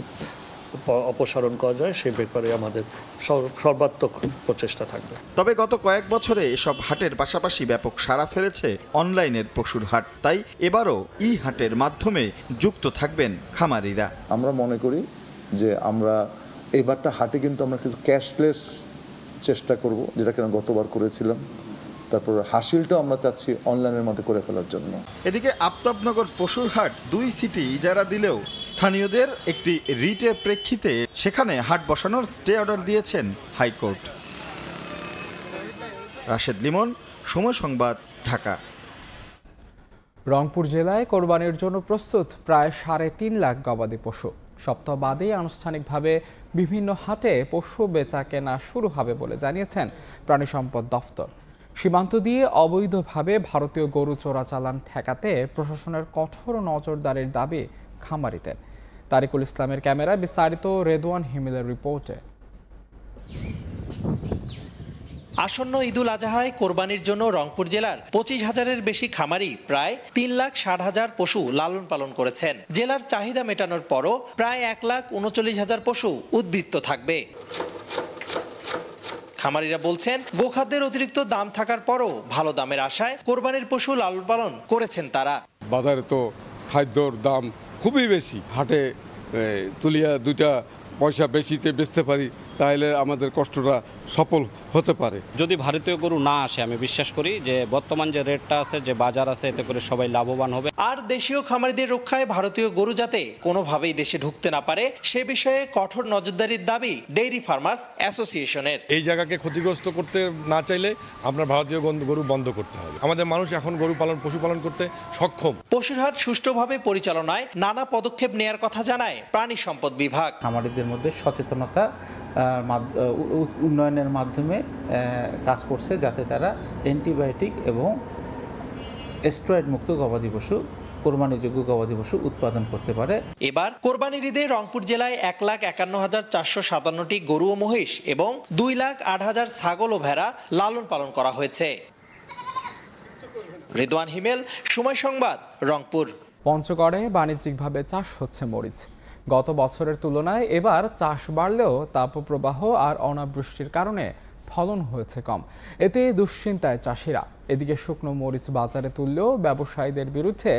অপসারণ করা যায় সে ব্যাপারে আমাদের সর্বাত্মক প্রচেষ্টা থাকবে তবে গত কয়েক বছরে এসব হাটের পাশাপাশি ব্যাপক সাড়া ফেলেছে অনলাইনের পশুর হাট তাই এবারও ই হাটের মাধ্যমে যুক্ত থাকবেন খামারিরা আমরা মনে করি যে আমরা এবারটা হাটে কিন্তু আমরা কিছু ক্যাশলেস চেষ্টা করব যেটা কিনা গতবার করেছিলাম তারপর হাসিলটাও আমরা চাচ্ছি অনলাইনের মধ্যে করে ফেলার জন্য এদিকে আফতাবনগর পশুরহাট দুই সিটি ইজারা দিলেও স্থানীয়দের একটি রিটের প্রেক্ষিতে সেখানে হাট বসানোর স্টে অর্ডার দিয়েছেন হাইকোর্ট রাশেদ লিমন সময় সংবাদ ঢাকা রংপুর জেলায় কোরবানির জন্য প্রস্তুত প্রায় সাড়ে তিন লাখ গবাদি পশু সপ্তাহ বাদেই আনুষ্ঠানিকভাবে বিভিন্ন হাটে পশু বেচা কেনা শুরু হবে বলে জানিয়েছেন প্রাণী সম্পদ দফতর সীমান্ত দিয়ে অবৈধভাবে ভারতীয় গরু চোরাচালান ঠেকাতে প্রশাসনের কঠোর নজরদারির দাবি খামারিতে তারিকুল ইসলামের ক্যামেরায় বিস্তারিত রেদওয়ান হিমিলের রিপোর্টে আসন্ন ঈদুল আজহায় কোরবানির জন্য রংপুর জেলার পঁচিশ হাজারের বেশি খামারি প্রায় তিন লাখ ষাট হাজার পশু লালন পালন করেছেন জেলার চাহিদা মেটানোর পরও প্রায় এক লাখ উনচল্লিশ হাজার পশু উদ্বৃত্ত থাকবে খামারিরা বলছেন গোখাদ্যের অতিরিক্ত দাম থাকার পরও ভালো দামের আশায় কোরবানির পশু লালন পালন করেছেন তারা বাজারে তো খাদ্যর দাম খুবই বেশি হাটে তুলিয়া দুটা পয়সা বেশিতে বেচতে পারি তাহলে আমাদের কষ্টটা সফল হতে পারে যদি ভারতীয় গরু না আসে আমি বিশ্বাস করি যে বর্তমান যে রেটটা আছে যে বাজার আছে এতে করে সবাই লাভবান হবে আর দেশীয় খামারিদের রক্ষায় ভারতীয় গরু যাতে কোনোভাবেই দেশে ঢুকতে না পারে সে বিষয়ে কঠোর নজরদারির দাবি ডেইরি ফার্মার্স অ্যাসোসিয়েশনের এই জায়গাকে ক্ষতিগ্রস্ত করতে না চাইলে আমরা ভারতীয় গরু বন্ধ করতে হবে আমাদের মানুষ এখন গরু পালন পশুপালন করতে সক্ষম পশুর হাট সুষ্ঠুভাবে পরিচালনায় নানা পদক্ষেপ নেয়ার কথা জানায় প্রাণী সম্পদ বিভাগ খামারিদের মধ্যে সচেতনতা উন্নয়নের মাধ্যমে কাজ করছে যাতে তারা অ্যান্টিবায়োটিক এবং স্টেরয়েড মুক্ত গবাদি পশু কোরবানিযোগ্য গবাদি পশু উৎপাদন করতে পারে এবার কোরবানির ঈদে রংপুর জেলায় এক লাখ একান্ন হাজার চারশো সাতান্নটি গরু ও মহিষ এবং দুই লাখ আট হাজার ছাগল ও ভেড়া লালন পালন করা হয়েছে রেদওয়ান হিমেল সময় সংবাদ রংপুর পঞ্চগড়ে বাণিজ্যিকভাবে চাষ হচ্ছে মরিচ গত বছরের তুলনায় এবার চাষ বাড়লেও তাপপ্রবাহ আর অনাবৃষ্টির কারণে ফলন হয়েছে কম এতে দুশ্চিন্তায় চাষিরা এদিকে শুকনো মরিচ বাজারে তুললেও ব্যবসায়ীদের বিরুদ্ধে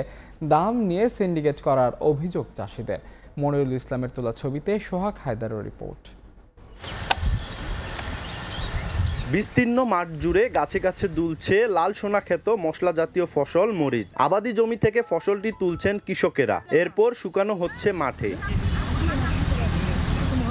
দাম নিয়ে সিন্ডিকেট করার অভিযোগ চাষিদের মনিরুল ইসলামের তোলা ছবিতে সোহাগ হায়দারের রিপোর্ট বিস্তীর্ণ মাঠ জুড়ে গাছে গাছে দুলছে লাল সোনা খেত মশলা জাতীয় ফসল মরিচ আবাদি জমি থেকে ফসলটি তুলছেন কৃষকেরা এরপর শুকানো হচ্ছে মাঠে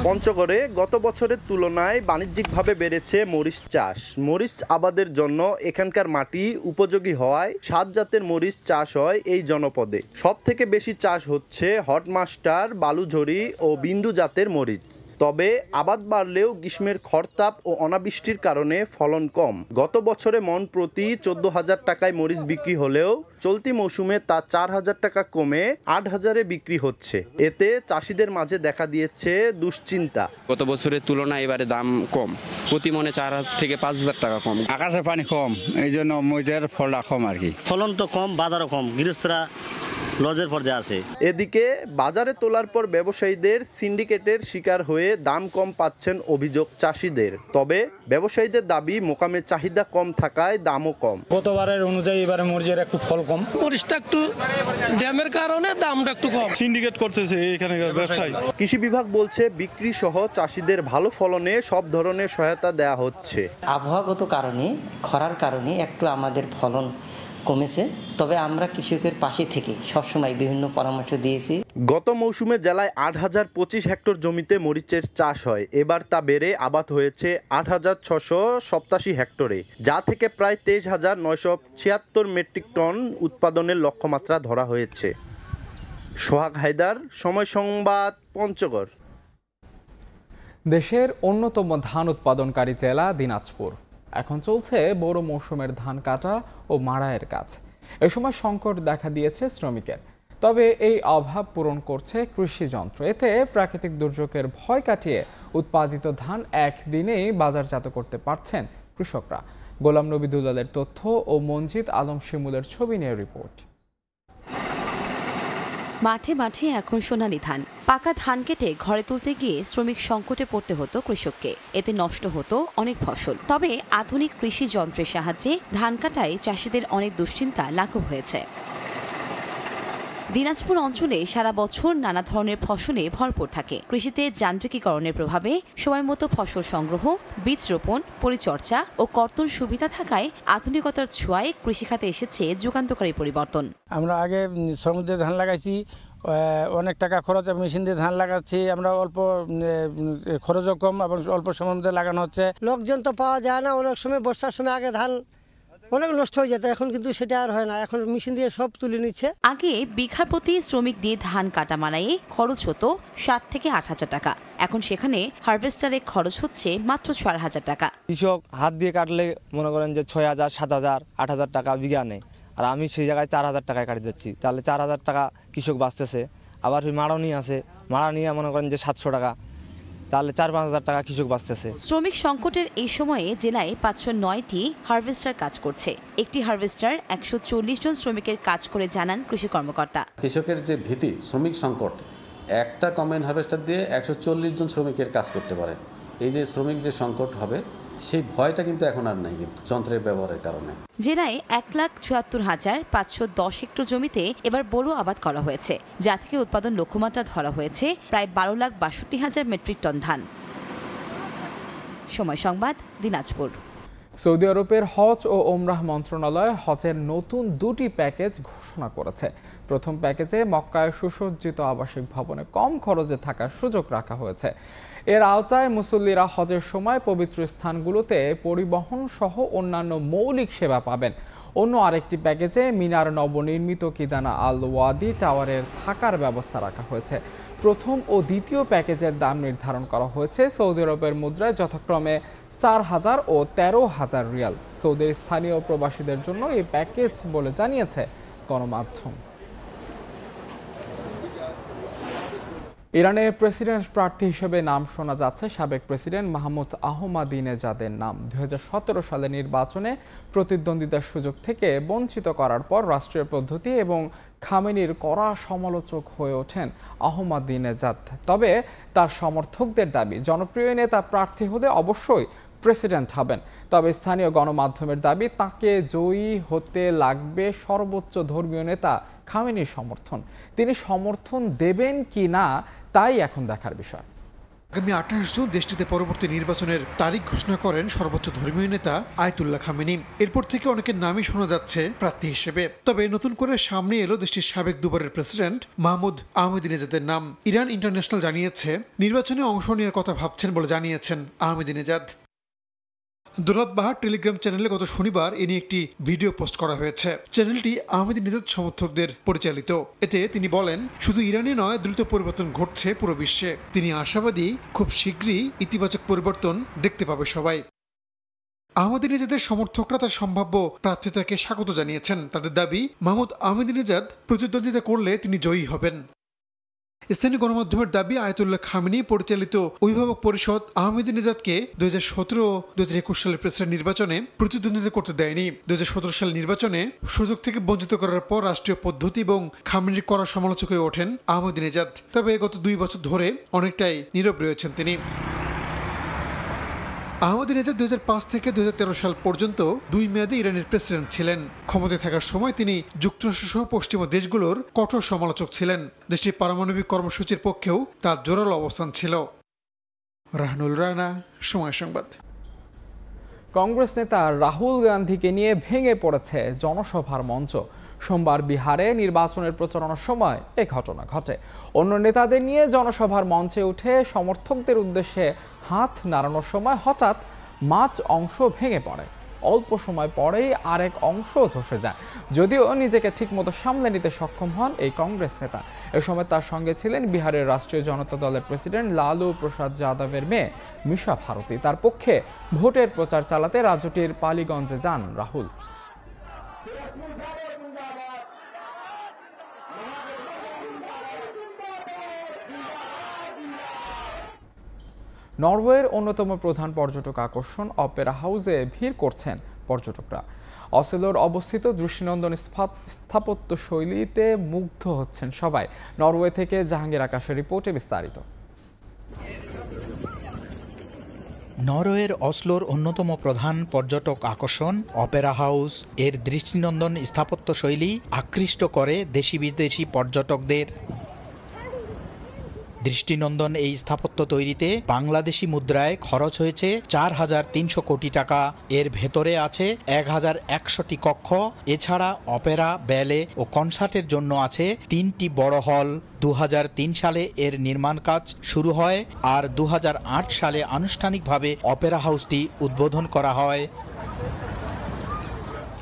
পঞ্চগড়ে গত বছরের তুলনায় বাণিজ্যিকভাবে বেড়েছে মরিচ চাষ মরিচ আবাদের জন্য এখানকার মাটি উপযোগী হওয়ায় সাত জাতের মরিচ চাষ হয় এই জনপদে সব থেকে বেশি চাষ হচ্ছে হটমাস্টার বালুঝড়ি ও বিন্দু জাতের মরিচ তবে আবাদ বাড়লেও গ্রীষ্মের খরতাপ ও অনাবৃষ্টির কারণে ফলন কম গত বছরে মন প্রতি চোদ্দ হাজার টাকায় মরিচ বিক্রি হলেও চলতি মৌসুমে তা চার হাজার টাকা কমে আট হাজারে বিক্রি হচ্ছে এতে চাষিদের মাঝে দেখা দিয়েছে দুশ্চিন্তা গত বছরের তুলনায় এবারে দাম কম প্রতি মনে চার থেকে পাঁচ হাজার টাকা কম আকাশে পানি কম এই জন্য মরিচের ফলটা কম আর কি ফলন তো কম বাজারও কম গৃহস্থরা লজের পর্যায়ে আছে এদিকে বাজারে তোলার পর ব্যবসায়ীদের সিন্ডিকেটের শিকার হয়ে দাম কম পাচ্ছেন অভিযোগ চাষিদের তবে ব্যবসায়ীদের দাবি মোকামের চাহিদা কম থাকায় দামও কম গতবারের অনুযায়ী এবারে মরিচের একটু ফল কম মরিচটা একটু ড্যামের কারণে দামটা একটু কম সিন্ডিকেট করতেছে এখানে ব্যবসায়ী কৃষি বিভাগ বলছে বিক্রি সহ চাষিদের ভালো ফলনে সব ধরনের সহায়তা দেয়া হচ্ছে আবহাওয়াগত কারণে খরার কারণে একটু আমাদের ফলন কমেছে তবে আমরা কৃষকের পাশে থেকে সবসময় বিভিন্ন পরামর্শ দিয়েছি গত মৌসুমে জেলায় আট হাজার পঁচিশ হেক্টর জমিতে মরিচের চাষ হয় এবার তা বেড়ে আবাদ হয়েছে আট হাজার ছশো সপ্তাশি হেক্টরে যা থেকে প্রায় তেইশ হাজার নয়শো ছিয়াত্তর মেট্রিক টন উৎপাদনের লক্ষ্যমাত্রা ধরা হয়েছে সোহাগ হায়দার সময় সংবাদ পঞ্চগড় দেশের অন্যতম ধান উৎপাদনকারী জেলা দিনাজপুর এখন চলছে বড় মৌসুমের ধান কাটা ও মাড়াইয়ের কাজ এ সময় সংকট দেখা দিয়েছে শ্রমিকের তবে এই অভাব পূরণ করছে কৃষি যন্ত্র এতে প্রাকৃতিক দুর্যোগের ভয় কাটিয়ে উৎপাদিত ধান একদিনেই বাজারজাত করতে পারছেন কৃষকরা গোলাম নবী দুলালের তথ্য ও মঞ্জিত আলম শিমুলের ছবি নিয়ে রিপোর্ট মাঠে মাঠে এখন সোনালি ধান পাকা ধান কেটে ঘরে তুলতে গিয়ে শ্রমিক সংকটে পড়তে হতো কৃষককে এতে নষ্ট হতো অনেক ফসল তবে আধুনিক কৃষি যন্ত্রের সাহায্যে ধান কাটায় চাষিদের অনেক দুশ্চিন্তা লাঘব হয়েছে দিনাজপুর অঞ্চলে সারা বছর নানা ধরনের ফসলে ভরপুর থাকে কৃষিতে যান্ত্রিকীকরণের প্রভাবে সময় মতো ফসল সংগ্রহ বীজ রোপণ পরিচর্যা ও কর্তন সুবিধা থাকায় আধুনিকতার ছোঁয়ায় কৃষিখাতে এসেছে যুগান্তকারী পরিবর্তন আমরা আগে সমুদ্রে ধান লাগাইছি অনেক টাকা খরচ মেশিন দিয়ে ধান লাগাচ্ছি আমরা অল্প খরচও কম এবং অল্প সময়ের মধ্যে লাগানো হচ্ছে লোকজন তো পাওয়া যায় না অনেক সময় বর্ষার সময় আগে ধান অনেক নষ্ট হয়ে যেত এখন কিন্তু সেটা আর হয় না এখন মেশিন দিয়ে সব তুলে নিচ্ছে আগে বিঘা প্রতি শ্রমিক দিয়ে ধান কাটা মানায় খরচ হতো সাত থেকে আট হাজার টাকা এখন সেখানে হার্ভেস্টারে খরচ হচ্ছে মাত্র ছয় হাজার টাকা কৃষক হাত দিয়ে কাটলে মনে করেন যে ছয় হাজার সাত হাজার আট হাজার টাকা বিঘা নেয় আর আমি সেই জায়গায় চার হাজার টাকায় কাটি যাচ্ছি তাহলে চার হাজার টাকা কৃষক বাঁচতেছে আবার মাড়ানি আছে মাড়ানি মনে করেন যে সাতশো টাকা তাহলে চার পাঁচ হাজার টাকা কৃষক বাঁচতেছে শ্রমিক সংকটের এই সময়ে জেলায় পাঁচশো নয়টি হারভেস্টার কাজ করছে একটি হারভেস্টার একশো চল্লিশ জন শ্রমিকের কাজ করে জানান কৃষি কর্মকর্তা কৃষকের যে ভীতি শ্রমিক সংকট একটা কমেন হারভেস্টার দিয়ে একশো জন শ্রমিকের কাজ করতে পারে এই যে শ্রমিক যে সংকট হবে সেই ভয়টা কিন্তু এখন আর নাই কিন্তু যন্ত্রের ব্যবহারের কারণে জেলায় এক লাখ চুয়াত্তর হাজার পাঁচশো দশ হেক্টর জমিতে এবার বোরো আবাদ করা হয়েছে যা থেকে উৎপাদন লক্ষ্যমাত্রা ধরা হয়েছে প্রায় বারো লাখ বাষট্টি হাজার মেট্রিক টন ধান সময় সংবাদ দিনাজপুর সৌদি আরবের হজ ও ওমরাহ মন্ত্রণালয় হজের নতুন দুটি প্যাকেজ ঘোষণা করেছে প্রথম প্যাকেজে মক্কায় সুসজ্জিত আবাসিক ভবনে কম খরচে থাকার সুযোগ রাখা হয়েছে এর আওতায় মুসল্লিরা হজের সময় পবিত্র স্থানগুলোতে পরিবহন সহ অন্যান্য মৌলিক সেবা পাবেন অন্য আরেকটি প্যাকেজে মিনার নবনির্মিত কিদানা আল ওয়াদি টাওয়ারের থাকার ব্যবস্থা রাখা হয়েছে প্রথম ও দ্বিতীয় প্যাকেজের দাম নির্ধারণ করা হয়েছে সৌদি আরবের মুদ্রায় যথাক্রমে চার হাজার ও তেরো হাজার রিয়াল সৌদির স্থানীয় প্রবাসীদের জন্য এই প্যাকেজ বলে জানিয়েছে গণমাধ্যম ইরানে প্রেসিডেন্ট প্রার্থী হিসেবে নাম শোনা যাচ্ছে সাবেক প্রেসিডেন্ট মাহমুদ যাদের নাম দু সালে নির্বাচনে প্রতিদ্বন্দ্বিতার সুযোগ থেকে বঞ্চিত করার পর রাষ্ট্রীয় পদ্ধতি এবং খামেনির কড়া সমালোচক হয়ে ওঠেন যাদ তবে তার সমর্থকদের দাবি জনপ্রিয় নেতা প্রার্থী হলে অবশ্যই প্রেসিডেন্ট হবেন তবে স্থানীয় গণমাধ্যমের দাবি তাকে জয়ী হতে লাগবে সর্বোচ্চ ধর্মীয় নেতা খামেনির সমর্থন তিনি সমর্থন দেবেন কি না তাই এখন দেখার বিষয় আগামী আঠাশ জুন দেশটিতে পরবর্তী নির্বাচনের তারিখ ঘোষণা করেন সর্বোচ্চ ধর্মীয় নেতা আয়তুল্লাহ খামেনি এরপর থেকে অনেকের নামই শোনা যাচ্ছে প্রার্থী হিসেবে তবে নতুন করে সামনে এলো দেশটির সাবেক দুবারের প্রেসিডেন্ট মাহমুদ আহমেদিনেজাদের নাম ইরান ইন্টারন্যাশনাল জানিয়েছে নির্বাচনে অংশ নেওয়ার কথা ভাবছেন বলে জানিয়েছেন আহমেদিনেজাদ দুরাত বাহার টেলিগ্রাম চ্যানেলে গত শনিবার এ নিয়ে একটি ভিডিও পোস্ট করা হয়েছে চ্যানেলটি আহমেদি নিজাদ সমর্থকদের পরিচালিত এতে তিনি বলেন শুধু ইরানে নয় দ্রুত পরিবর্তন ঘটছে পুরো বিশ্বে তিনি আশাবাদী খুব শীঘ্রই ইতিবাচক পরিবর্তন দেখতে পাবে সবাই আহমেদিনেজাদের সমর্থকরা তার সম্ভাব্য প্রার্থিতাকে স্বাগত জানিয়েছেন তাদের দাবি মাহমুদ আহমেদিনেজাদ প্রতিদ্বন্দ্বিতা করলে তিনি জয়ী হবেন স্থানীয় গণমাধ্যমের দাবি আয়তুল্লাহ খামিনি পরিচালিত অভিভাবক পরিষদ আহমেদ নিজাদকে দু হাজার সতেরো দু হাজার একুশ সালের প্রেসিডেন্ট নির্বাচনে প্রতিদ্বন্দ্বিতা করতে দেয়নি দু হাজার সতেরো সালের নির্বাচনে সুযোগ থেকে বঞ্চিত করার পর রাষ্ট্রীয় পদ্ধতি এবং খামিনির করা সমালোচক হয়ে ওঠেন আহমেদ নিজাদ তবে গত দুই বছর ধরে অনেকটাই নীরব রয়েছেন তিনি আহমদী রেজা দুই থেকে দুই সাল পর্যন্ত দুই মেয়াদে ইরানের প্রেসিডেন্ট ছিলেন ক্ষমতায় থাকার সময় তিনি যুক্তরাষ্ট্র সহ পশ্চিমা দেশগুলোর কঠোর সমালোচক ছিলেন দেশটির পারমাণবিক কর্মসূচির পক্ষেও তার জোরালো অবস্থান ছিল রাহনুল রানা সময় সংবাদ কংগ্রেস নেতা রাহুল গান্ধীকে নিয়ে ভেঙে পড়েছে জনসভার মঞ্চ সোমবার বিহারে নির্বাচনের প্রচারণার সময় এ ঘটনা ঘটে অন্য নেতাদের নিয়ে জনসভার মঞ্চে উঠে সমর্থকদের উদ্দেশ্যে হাত নাড়ানোর সময় হঠাৎ মাছ অংশ ভেঙে পড়ে অল্প সময় পরেই আরেক অংশ ধসে যায় যদিও নিজেকে ঠিকমতো সামলে নিতে সক্ষম হন এই কংগ্রেস নেতা এ সময় তার সঙ্গে ছিলেন বিহারের রাষ্ট্রীয় জনতা দলের প্রেসিডেন্ট লালু প্রসাদ যাদবের মেয়ে মিশা ভারতী তার পক্ষে ভোটের প্রচার চালাতে রাজ্যটির পালিগঞ্জে যান রাহুল নরওয়ের অন্যতম প্রধান পর্যটক আকর্ষণ অপেরা হাউসে ভিড় করছেন পর্যটকরা অসেলোর অবস্থিত দৃষ্টিনন্দন স্থাপত্য শৈলীতে মুগ্ধ হচ্ছেন সবাই নরওয়ে থেকে জাহাঙ্গীর আকাশের রিপোর্টে বিস্তারিত নরওয়ের অসলোর অন্যতম প্রধান পর্যটক আকর্ষণ অপেরা হাউস এর দৃষ্টিনন্দন স্থাপত্য শৈলী আকৃষ্ট করে দেশি বিদেশি পর্যটকদের দৃষ্টিনন্দন এই স্থাপত্য তৈরিতে বাংলাদেশি মুদ্রায় খরচ হয়েছে চার হাজার তিনশো কোটি টাকা এর ভেতরে আছে এক হাজার একশোটি কক্ষ এছাড়া অপেরা ব্যালে ও কনসার্টের জন্য আছে তিনটি বড় হল দু সালে এর নির্মাণ কাজ শুরু হয় আর দু সালে আনুষ্ঠানিকভাবে অপেরা হাউসটি উদ্বোধন করা হয়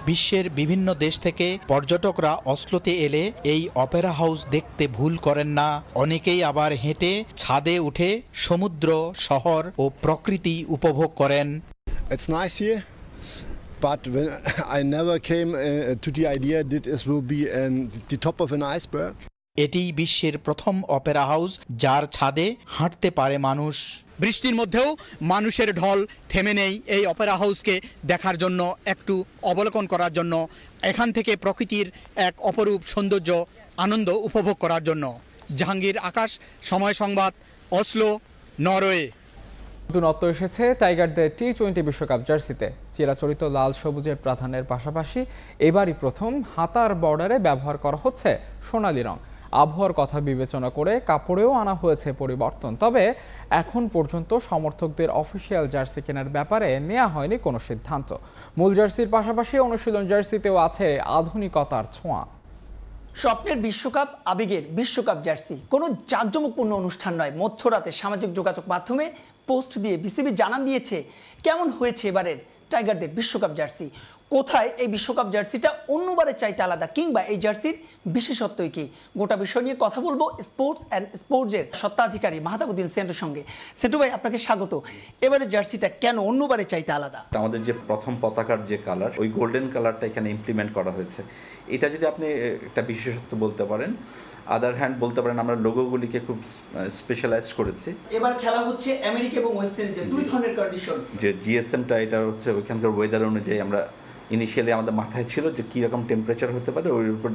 বিশ্বের বিভিন্ন দেশ থেকে পর্যটকরা অস্লোতে এলে এই অপেরা হাউস দেখতে ভুল করেন না অনেকেই আবার হেঁটে ছাদে উঠে সমুদ্র শহর ও প্রকৃতি উপভোগ করেন But when I never came uh, to the idea that this will be um, the top of an iceberg. এটিই বিশ্বের প্রথম অপেরা হাউস যার ছাদে হাঁটতে পারে মানুষ বৃষ্টির মধ্যেও মানুষের ঢল থেমে নেই এই অপেরা হাউসকে দেখার জন্য একটু অবলোকন করার জন্য এখান থেকে প্রকৃতির এক অপরূপ সৌন্দর্য আনন্দ উপভোগ করার জন্য জাহাঙ্গীর আকাশ সময় সংবাদ অসলো নরওয়ে নতুনত্ব এসেছে টাইগারদের টি টোয়েন্টি বিশ্বকাপ জার্সিতে চিরাচরিত লাল সবুজের প্রাধান্যের পাশাপাশি এবারই প্রথম হাতার বর্ডারে ব্যবহার করা হচ্ছে সোনালি রং আবহাওয়ার কথা বিবেচনা করে কাপড়েও আনা হয়েছে পরিবর্তন তবে এখন পর্যন্ত সমর্থকদের অফিসিয়াল জার্সি কেনার ব্যাপারে নেওয়া হয়নি কোনো সিদ্ধান্ত মূল জার্সির পাশাপাশি অনুশীলন জার্সিতেও আছে আধুনিকতার ছোঁয়া স্বপ্নের বিশ্বকাপ আবেগের বিশ্বকাপ জার্সি কোনো জাঁকজমকপূর্ণ অনুষ্ঠান নয় মধ্যরাতে সামাজিক যোগাযোগ মাধ্যমে পোস্ট দিয়ে বিসিবি জানান দিয়েছে কেমন হয়েছে এবারের টাইগারদের বিশ্বকাপ জার্সি কোথায় এই বিশ্বকাপ জার্সিটা অন্যবারের চাইতে আলাদা কিংবা এই জার্সির বিশেষত্বই কি গোটা বিষয় নিয়ে কথা বলবো স্পোর্টস অ্যান্ড স্পোর্টসের সত্তাধিকারী মাহাতাবুদ্দিন সেন্টুর সঙ্গে সেটু ভাই আপনাকে স্বাগত এবারে জার্সিটা কেন অন্যবারের চাইতে আলাদা আমাদের যে প্রথম পতাকার যে কালার ওই গোল্ডেন কালারটা এখানে ইমপ্লিমেন্ট করা হয়েছে এটা যদি আপনি একটা বিশেষত্ব বলতে পারেন আদার হ্যান্ড বলতে পারেন আমরা লোগোগুলিকে খুব স্পেশালাইজ করেছি এবার খেলা হচ্ছে আমেরিকা এবং ওয়েস্ট ইন্ডিজের দুই ধরনের কন্ডিশন যে জিএসএমটা এটা হচ্ছে ওইখানকার ওয়েদার অনুযায়ী আমরা ইনিশিয়ালি আমাদের মাথায় ছিল যে কীরকম টেম্পারেচার হতে পারে ওর উপর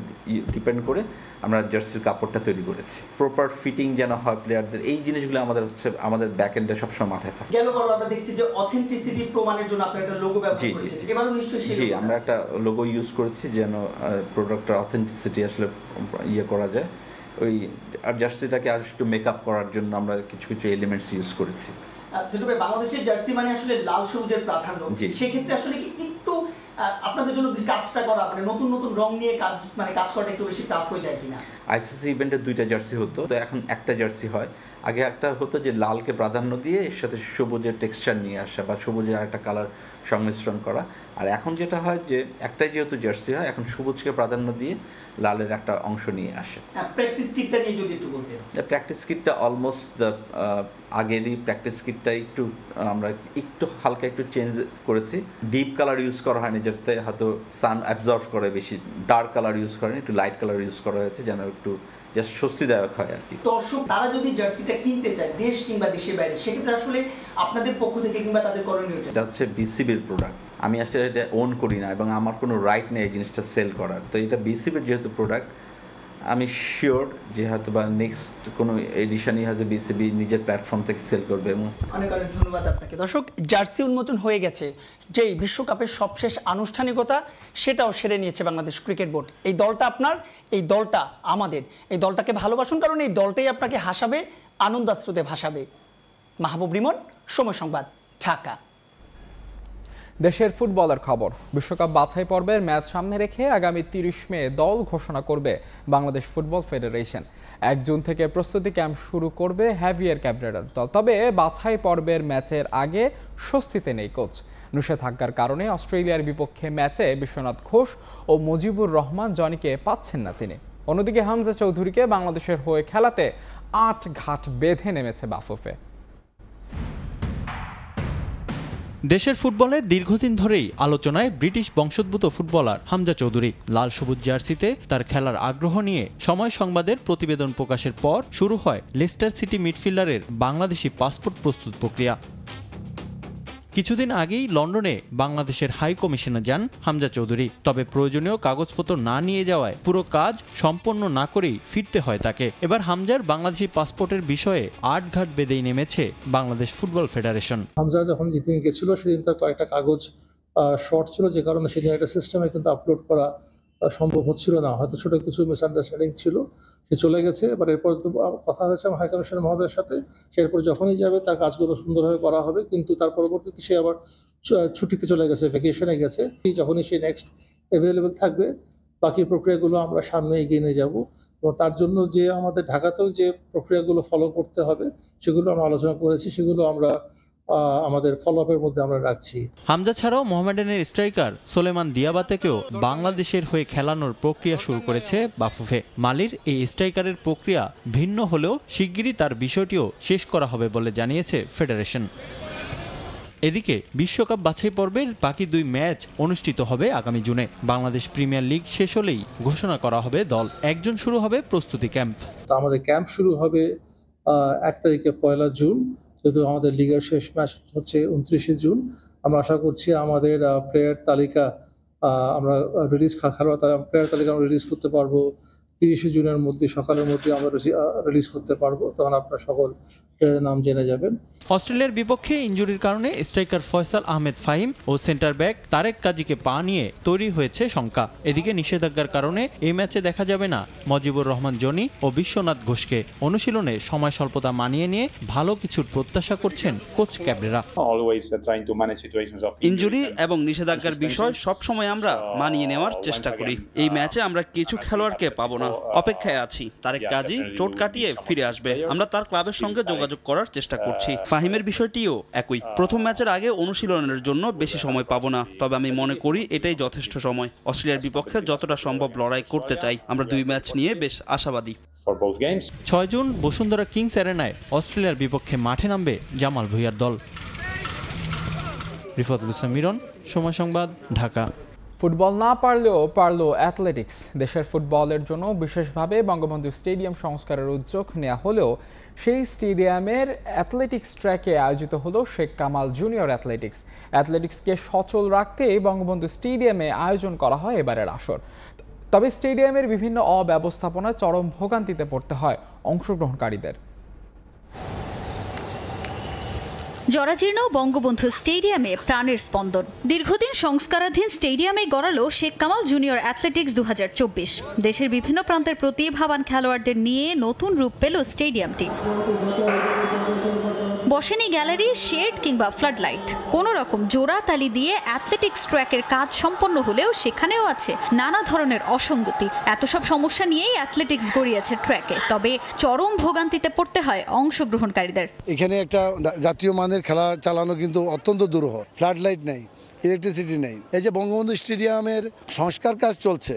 ডিপেন্ড করে আমরা জার্সির কাপড়টা তৈরি করেছি প্রপার ফিটিং যেন হয় প্লেয়ারদের এই জিনিসগুলো আমাদের হচ্ছে আমাদের ব্যাক এন্ডে সবসময় মাথায় থাকে গেল আমরা দেখছি যে অথেন্টিসিটি প্রমাণের জন্য একটা লোগো ব্যবহার করেছেন এবারে নিশ্চয়ই জি আমরা একটা লোগো ইউজ করেছি যেন প্রোডাক্টের অথেন্টিসিটি আসলে ইয়ে করা যায় ওই আর জার্সিটাকে আর একটু মেকআপ করার জন্য আমরা কিছু কিছু এলিমেন্টস ইউজ করেছি বাংলাদেশের জার্সি মানে আসলে লাল সবুজের প্রাধান্য সেক্ষেত্রে আসলে কি একটু আপনাদের জন্য কাজটা করা মানে নতুন নতুন রং নিয়ে কাজ মানে কাজ করাটা একটু বেশি টাফ হয়ে যায় কিনা আইসিসি দুইটা জার্সি হতো তো এখন একটা জার্সি হয় আগে একটা হতো যে লালকে প্রাধান্য দিয়ে এর সাথে সবুজের টেক্সচার নিয়ে আসা বা সবুজের একটা কালার সংমিশ্রণ করা আর এখন যেটা হয় যে একটাই যেহেতু জার্সি হয় এখন সবুজকে প্রাধান্য দিয়ে লালের একটা অংশ নিয়ে আসে প্র্যাকটিস কিটটা নিয়ে যদি একটু বলতে প্র্যাকটিস কিটটা অলমোস্ট আগেরই প্র্যাকটিস কিটটা একটু আমরা একটু হালকা একটু চেঞ্জ করেছি ডিপ কালার ইউজ করা হয়নি যাতে হয়তো সান অ্যাবজর্ভ করে বেশি ডার্ক কালার ইউজ করেন একটু লাইট কালার ইউজ করা হয়েছে যেন একটু জাস্ট স্বস্তিদায়ক হয় আর কি দর্শক তারা যদি জার্সিটা কিনতে চায় দেশ কিংবা দেশের বাইরে সেক্ষেত্রে আসলে আপনাদের পক্ষ থেকে কিংবা তাদের করণীয় এটা হচ্ছে বিসিবির প্রোডাক্ট আমি আসলে এটা ওন করি না এবং আমার কোনো রাইট নেই এই জিনিসটা সেল করার তো এটা বিসিবির যেহেতু প্রোডাক্ট আমি শিওর যে হয়তো বা নেক্সট কোনো এডিশনই হয়তো বিসিবি নিজের প্ল্যাটফর্ম থেকে সেল করবে এবং অনেক অনেক ধন্যবাদ আপনাকে দর্শক জার্সি উন্মোচন হয়ে গেছে যেই বিশ্বকাপের সবশেষ আনুষ্ঠানিকতা সেটাও সেরে নিয়েছে বাংলাদেশ ক্রিকেট বোর্ড এই দলটা আপনার এই দলটা আমাদের এই দলটাকে ভালোবাসুন কারণ এই দলটাই আপনাকে হাসাবে আনন্দাশ্রুতে ভাসাবে মাহবুব রিমন সময় সংবাদ ঢাকা দেশের ফুটবলের খবর বিশ্বকাপ বাছাই পর্বের ম্যাচ সামনে রেখে আগামী তিরিশ মে দল ঘোষণা করবে বাংলাদেশ ফুটবল ফেডারেশন এক জুন থেকে প্রস্তুতি ক্যাম্প শুরু করবে হ্যাভিয়ার ক্যাবরেডার দল তবে বাছাই পর্বের ম্যাচের আগে স্বস্তিতে নেই কোচ নিষেধাজ্ঞার কারণে অস্ট্রেলিয়ার বিপক্ষে ম্যাচে বিশ্বনাথ ঘোষ ও মুজিবুর রহমান জনিকে পাচ্ছেন না তিনি অন্যদিকে হামজা চৌধুরীকে বাংলাদেশের হয়ে খেলাতে আট ঘাট বেঁধে নেমেছে বাফুফে দেশের ফুটবলে দীর্ঘদিন ধরেই আলোচনায় ব্রিটিশ বংশোদ্ভূত ফুটবলার হামজা চৌধুরী লাল সবুজ জার্সিতে তার খেলার আগ্রহ নিয়ে সময় সংবাদের প্রতিবেদন প্রকাশের পর শুরু হয় লেস্টার সিটি মিডফিল্ডারের বাংলাদেশি পাসপোর্ট প্রস্তুত প্রক্রিয়া কিছুদিন আগেই লন্ডনে বাংলাদেশের হাই কমিশনে যান হামজা চৌধুরী তবে প্রয়োজনীয় কাগজপত্র না নিয়ে যাওয়ায় পুরো কাজ সম্পন্ন না করেই ফিরতে হয় তাকে এবার হামজার বাংলাদেশি পাসপোর্টের বিষয়ে আটঘাট বেঁধেই নেমেছে বাংলাদেশ ফুটবল ফেডারেশন হামজা যখন যেদিন গেছিল সেদিন তার কয়েকটা কাগজ শর্ট ছিল যে কারণে সেদিন একটা সিস্টেমে কিন্তু আপলোড করা সম্ভব হচ্ছিল না হয়তো ছোটো কিছু মিসআন্ডারস্ট্যান্ডিং ছিল সে চলে গেছে এবার এরপর তো কথা হয়েছে আমার হাইকমিশন মহোদয়ের সাথে সে এরপর যখনই যাবে তার কাজগুলো সুন্দরভাবে করা হবে কিন্তু তার পরবর্তীতে সে আবার ছুটিতে চলে গেছে ভ্যাকেশনে গেছে যখনই সে নেক্সট অ্যাভেলেবেল থাকবে বাকি প্রক্রিয়াগুলো আমরা সামনে এগিয়ে নিয়ে যাবো এবং তার জন্য যে আমাদের ঢাকাতেও যে প্রক্রিয়াগুলো ফলো করতে হবে সেগুলো আমরা আলোচনা করেছি সেগুলো আমরা আমাদের ফলোআপের মধ্যে আমরা রাখছি হামজা ছাড়াও মোহামেডানের স্ট্রাইকার সোলেমান দিয়াবাতেকেও বাংলাদেশের হয়ে খেলানোর প্রক্রিয়া শুরু করেছে বাফুফে মালির এই স্ট্রাইকারের প্রক্রিয়া ভিন্ন হলেও শিগগিরই তার বিষয়টিও শেষ করা হবে বলে জানিয়েছে ফেডারেশন এদিকে বিশ্বকাপ বাছাই পর্বের বাকি দুই ম্যাচ অনুষ্ঠিত হবে আগামী জুনে বাংলাদেশ প্রিমিয়ার লিগ শেষ হলেই ঘোষণা করা হবে দল একজন শুরু হবে প্রস্তুতি ক্যাম্প আমাদের ক্যাম্প শুরু হবে এক তারিখে পয়লা জুন যেহেতু আমাদের লিগের শেষ ম্যাচ হচ্ছে উনত্রিশে জুন আমরা আশা করছি আমাদের প্লেয়ার তালিকা আমরা রিলিজ খেলোয়াড় তারা প্লেয়ার তালিকা আমরা রিলিজ করতে পারবো তিরিশে জুনের মধ্যে সকালের মধ্যে আমরা রিলিজ করতে পারবো তখন আপনার সকল নাম জেনে যাবেন অস্ট্রেলিয়ার বিপক্ষে ইঞ্জুরির কারণে স্ট্রাইকার ফয়সাল আহমেদ ফাহিম ও সেন্টার ব্যাক তারেক কাজীকে পা নিয়ে তৈরি হয়েছে শঙ্কা এদিকে নিষেধাজ্ঞার কারণে এই ম্যাচে দেখা যাবে না মজিবুর রহমান জনি ও বিশ্বনাথ ঘোষকে অনুশীলনে সময় স্বল্পতা মানিয়ে নিয়ে ভালো কিছুর প্রত্যাশা করছেন কোচ ক্যাবরেরা ইঞ্জুরি uh, এবং নিষেধাজ্ঞার বিষয় সবসময় আমরা মানিয়ে নেওয়ার uh, চেষ্টা করি এই ম্যাচে uh, আমরা কিছু খেলোয়াড়কে পাবো না অপেক্ষায় আছি তারেক কাজী চোট কাটিয়ে ফিরে আসবে আমরা তার ক্লাবের সঙ্গে যোগাযোগ করার চেষ্টা uh, করছি ফাহিমের বিষয়টিও একই uh, প্রথম ম্যাচের আগে অনুশীলনের জন্য বেশি সময় পাবো না তবে আমি মনে করি এটাই যথেষ্ট সময় অস্ট্রেলিয়ার বিপক্ষে যতটা সম্ভব লড়াই করতে চাই আমরা দুই ম্যাচ নিয়ে বেশ আশাবাদী ছয় জুন বসুন্ধরা কিংস অ্যারেনায় অস্ট্রেলিয়ার বিপক্ষে মাঠে নামবে জামাল ভুইয়ার দল রিফাতুল ইসলাম মিরন সময় সংবাদ ঢাকা ফুটবল না পারলেও পারলো অ্যাথলেটিক্স দেশের ফুটবলের জন্য বিশেষভাবে বঙ্গবন্ধু স্টেডিয়াম সংস্কারের উদ্যোগ নেওয়া হলেও সেই স্টেডিয়ামের অ্যাথলেটিক্স ট্র্যাকে আয়োজিত হলো শেখ কামাল জুনিয়র অ্যাথলেটিক্স অ্যাথলেটিক্সকে সচল রাখতে বঙ্গবন্ধু স্টেডিয়ামে আয়োজন করা হয় এবারের আসর তবে স্টেডিয়ামের বিভিন্ন অব্যবস্থাপনা চরম ভোগান্তিতে পড়তে হয় অংশগ্রহণকারীদের জরাজীর্ণ বঙ্গবন্ধু স্টেডিয়ামে প্রাণের স্পন্দন দীর্ঘদিন সংস্কারাধীন স্টেডিয়ামে গড়ালো শেখ কামাল জুনিয়র অ্যাথলেটিক্স দু দেশের বিভিন্ন প্রান্তের প্রতিভাবান খেলোয়াড়দের নিয়ে নতুন রূপ পেল স্টেডিয়ামটি বসেনি গ্যালারি শেড কিংবা ফ্লাড লাইট কোনো রকম জোড়া তালি দিয়ে অ্যাথলেটিক্স ট্র্যাকের কাজ সম্পন্ন হলেও সেখানেও আছে নানা ধরনের অসঙ্গতি এত সব সমস্যা নিয়েই অ্যাথলেটিক্স গড়িয়েছে ট্র্যাকে তবে চরম ভোগান্তিতে পড়তে হয় অংশগ্রহণকারীদের এখানে একটা জাতীয় মানের খেলা চালানো কিন্তু অত্যন্ত দুরূহ ফ্লাড লাইট নেই ইলেকট্রিসিটি নেই এই যে বঙ্গবন্ধু স্টেডিয়ামের সংস্কার কাজ চলছে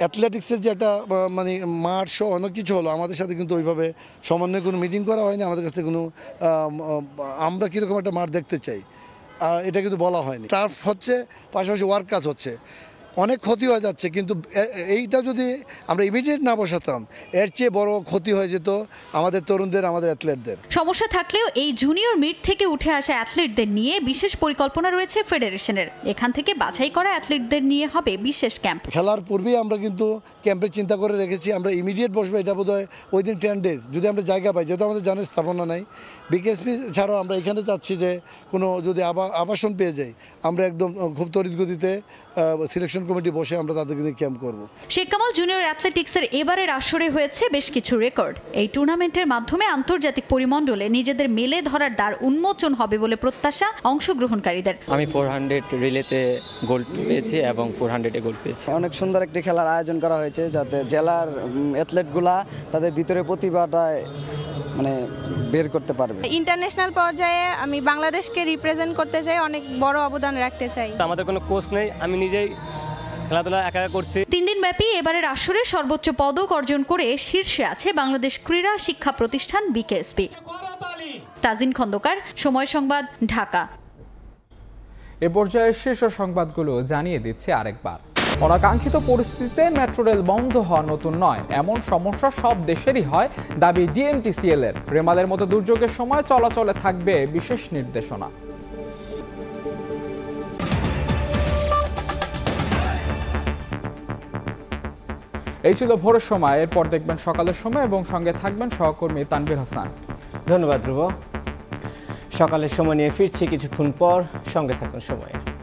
অ্যাথলেটিক্সের যে একটা মানে মাঠ সহ অনেক কিছু হলো আমাদের সাথে কিন্তু ওইভাবে সমন্বয়ে কোনো মিটিং করা হয়নি আমাদের কাছ থেকে কোনো আমরা কীরকম একটা মাঠ দেখতে চাই এটা কিন্তু বলা হয়নি টার্ফ হচ্ছে পাশাপাশি ওয়ার্ক কাজ হচ্ছে অনেক ক্ষতি হয়ে যাচ্ছে কিন্তু এইটা যদি আমরা ইমিডিয়েট না বসাতাম এর চেয়ে বড় ক্ষতি হয়ে যেত আমাদের তরুণদের আমাদের অ্যাথলেটদের সমস্যা থাকলেও এই জুনিয়র মিড থেকে উঠে আসা অ্যাথলেটদের নিয়ে বিশেষ পরিকল্পনা রয়েছে ফেডারেশনের এখান থেকে বাছাই করা অ্যাথলেটদের নিয়ে হবে বিশেষ ক্যাম্প খেলার পূর্বেই আমরা কিন্তু ক্যাম্পের চিন্তা করে রেখেছি আমরা ইমিডিয়েট বসবো এটা বোধ হয় ওই দিন টেন ডেজ যদি আমরা জায়গা পাই যেহেতু আমাদের জানের স্থাপনা নাই বিকেএসপি ছাড়াও আমরা এখানে চাচ্ছি যে কোনো যদি আবাসন পেয়ে যাই আমরা একদম খুব তরিতগতিতে সিলেকশন কমিটি বসে আমরা তাদেরকে নিয়ে ক্যাম্প করব শেখ কামাল জুনিয়র অ্যাথলেটিক্সের এবারের আসরে হয়েছে বেশ কিছু রেকর্ড এই টুর্নামেন্টের মাধ্যমে আন্তর্জাতিক পরিমণ্ডলে নিজেদের মেলে ধরার দ্বার উন্মোচন হবে বলে প্রত্যাশা অংশগ্রহণকারীদের আমি ফোর হান্ড্রেড রিলেতে গোল্ড পেয়েছি এবং ফোর হান্ড্রেডে গোল্ড পেয়েছি অনেক সুন্দর একটি খেলার আয়োজন করা হয়েছে যাতে জেলার অ্যাথলেটগুলা তাদের ভিতরে প্রতিভাটায় মানে বের করতে পারবে ইন্টারন্যাশনাল পর্যায়ে আমি বাংলাদেশকে রিপ্রেজেন্ট করতে চাই অনেক বড় অবদান রাখতে চাই আমাদের কোনো কোচ নেই আমি নিজেই খেলাধুলা একা করছি তিন দিন ব্যাপী এবারের আসরে সর্বোচ্চ পদক অর্জন করে শীর্ষে আছে বাংলাদেশ ক্রীড়া শিক্ষা প্রতিষ্ঠান বিকেএসপি তাজিন খন্দকার সময় সংবাদ ঢাকা এ পর্যায়ে শেষ সংবাদগুলো জানিয়ে দিচ্ছে আরেকবার অনাকাঙ্ক্ষিত পরিস্থিতিতে মেট্রো রেল বন্ধ হওয়া নতুন নয় এমন সমস্যা সব দেশেরই হয় দাবি ডিএমটিসিএল এর রেমালের মতো দুর্যোগের সময় চলাচলে থাকবে বিশেষ নির্দেশনা এই ছিল ভোরের সময় এরপর দেখবেন সকালের সময় এবং সঙ্গে থাকবেন সহকর্মী তানভীর হাসান ধন্যবাদ ধ্রুব সকালের সময় নিয়ে ফিরছি কিছুক্ষণ পর সঙ্গে থাকবেন সময়ে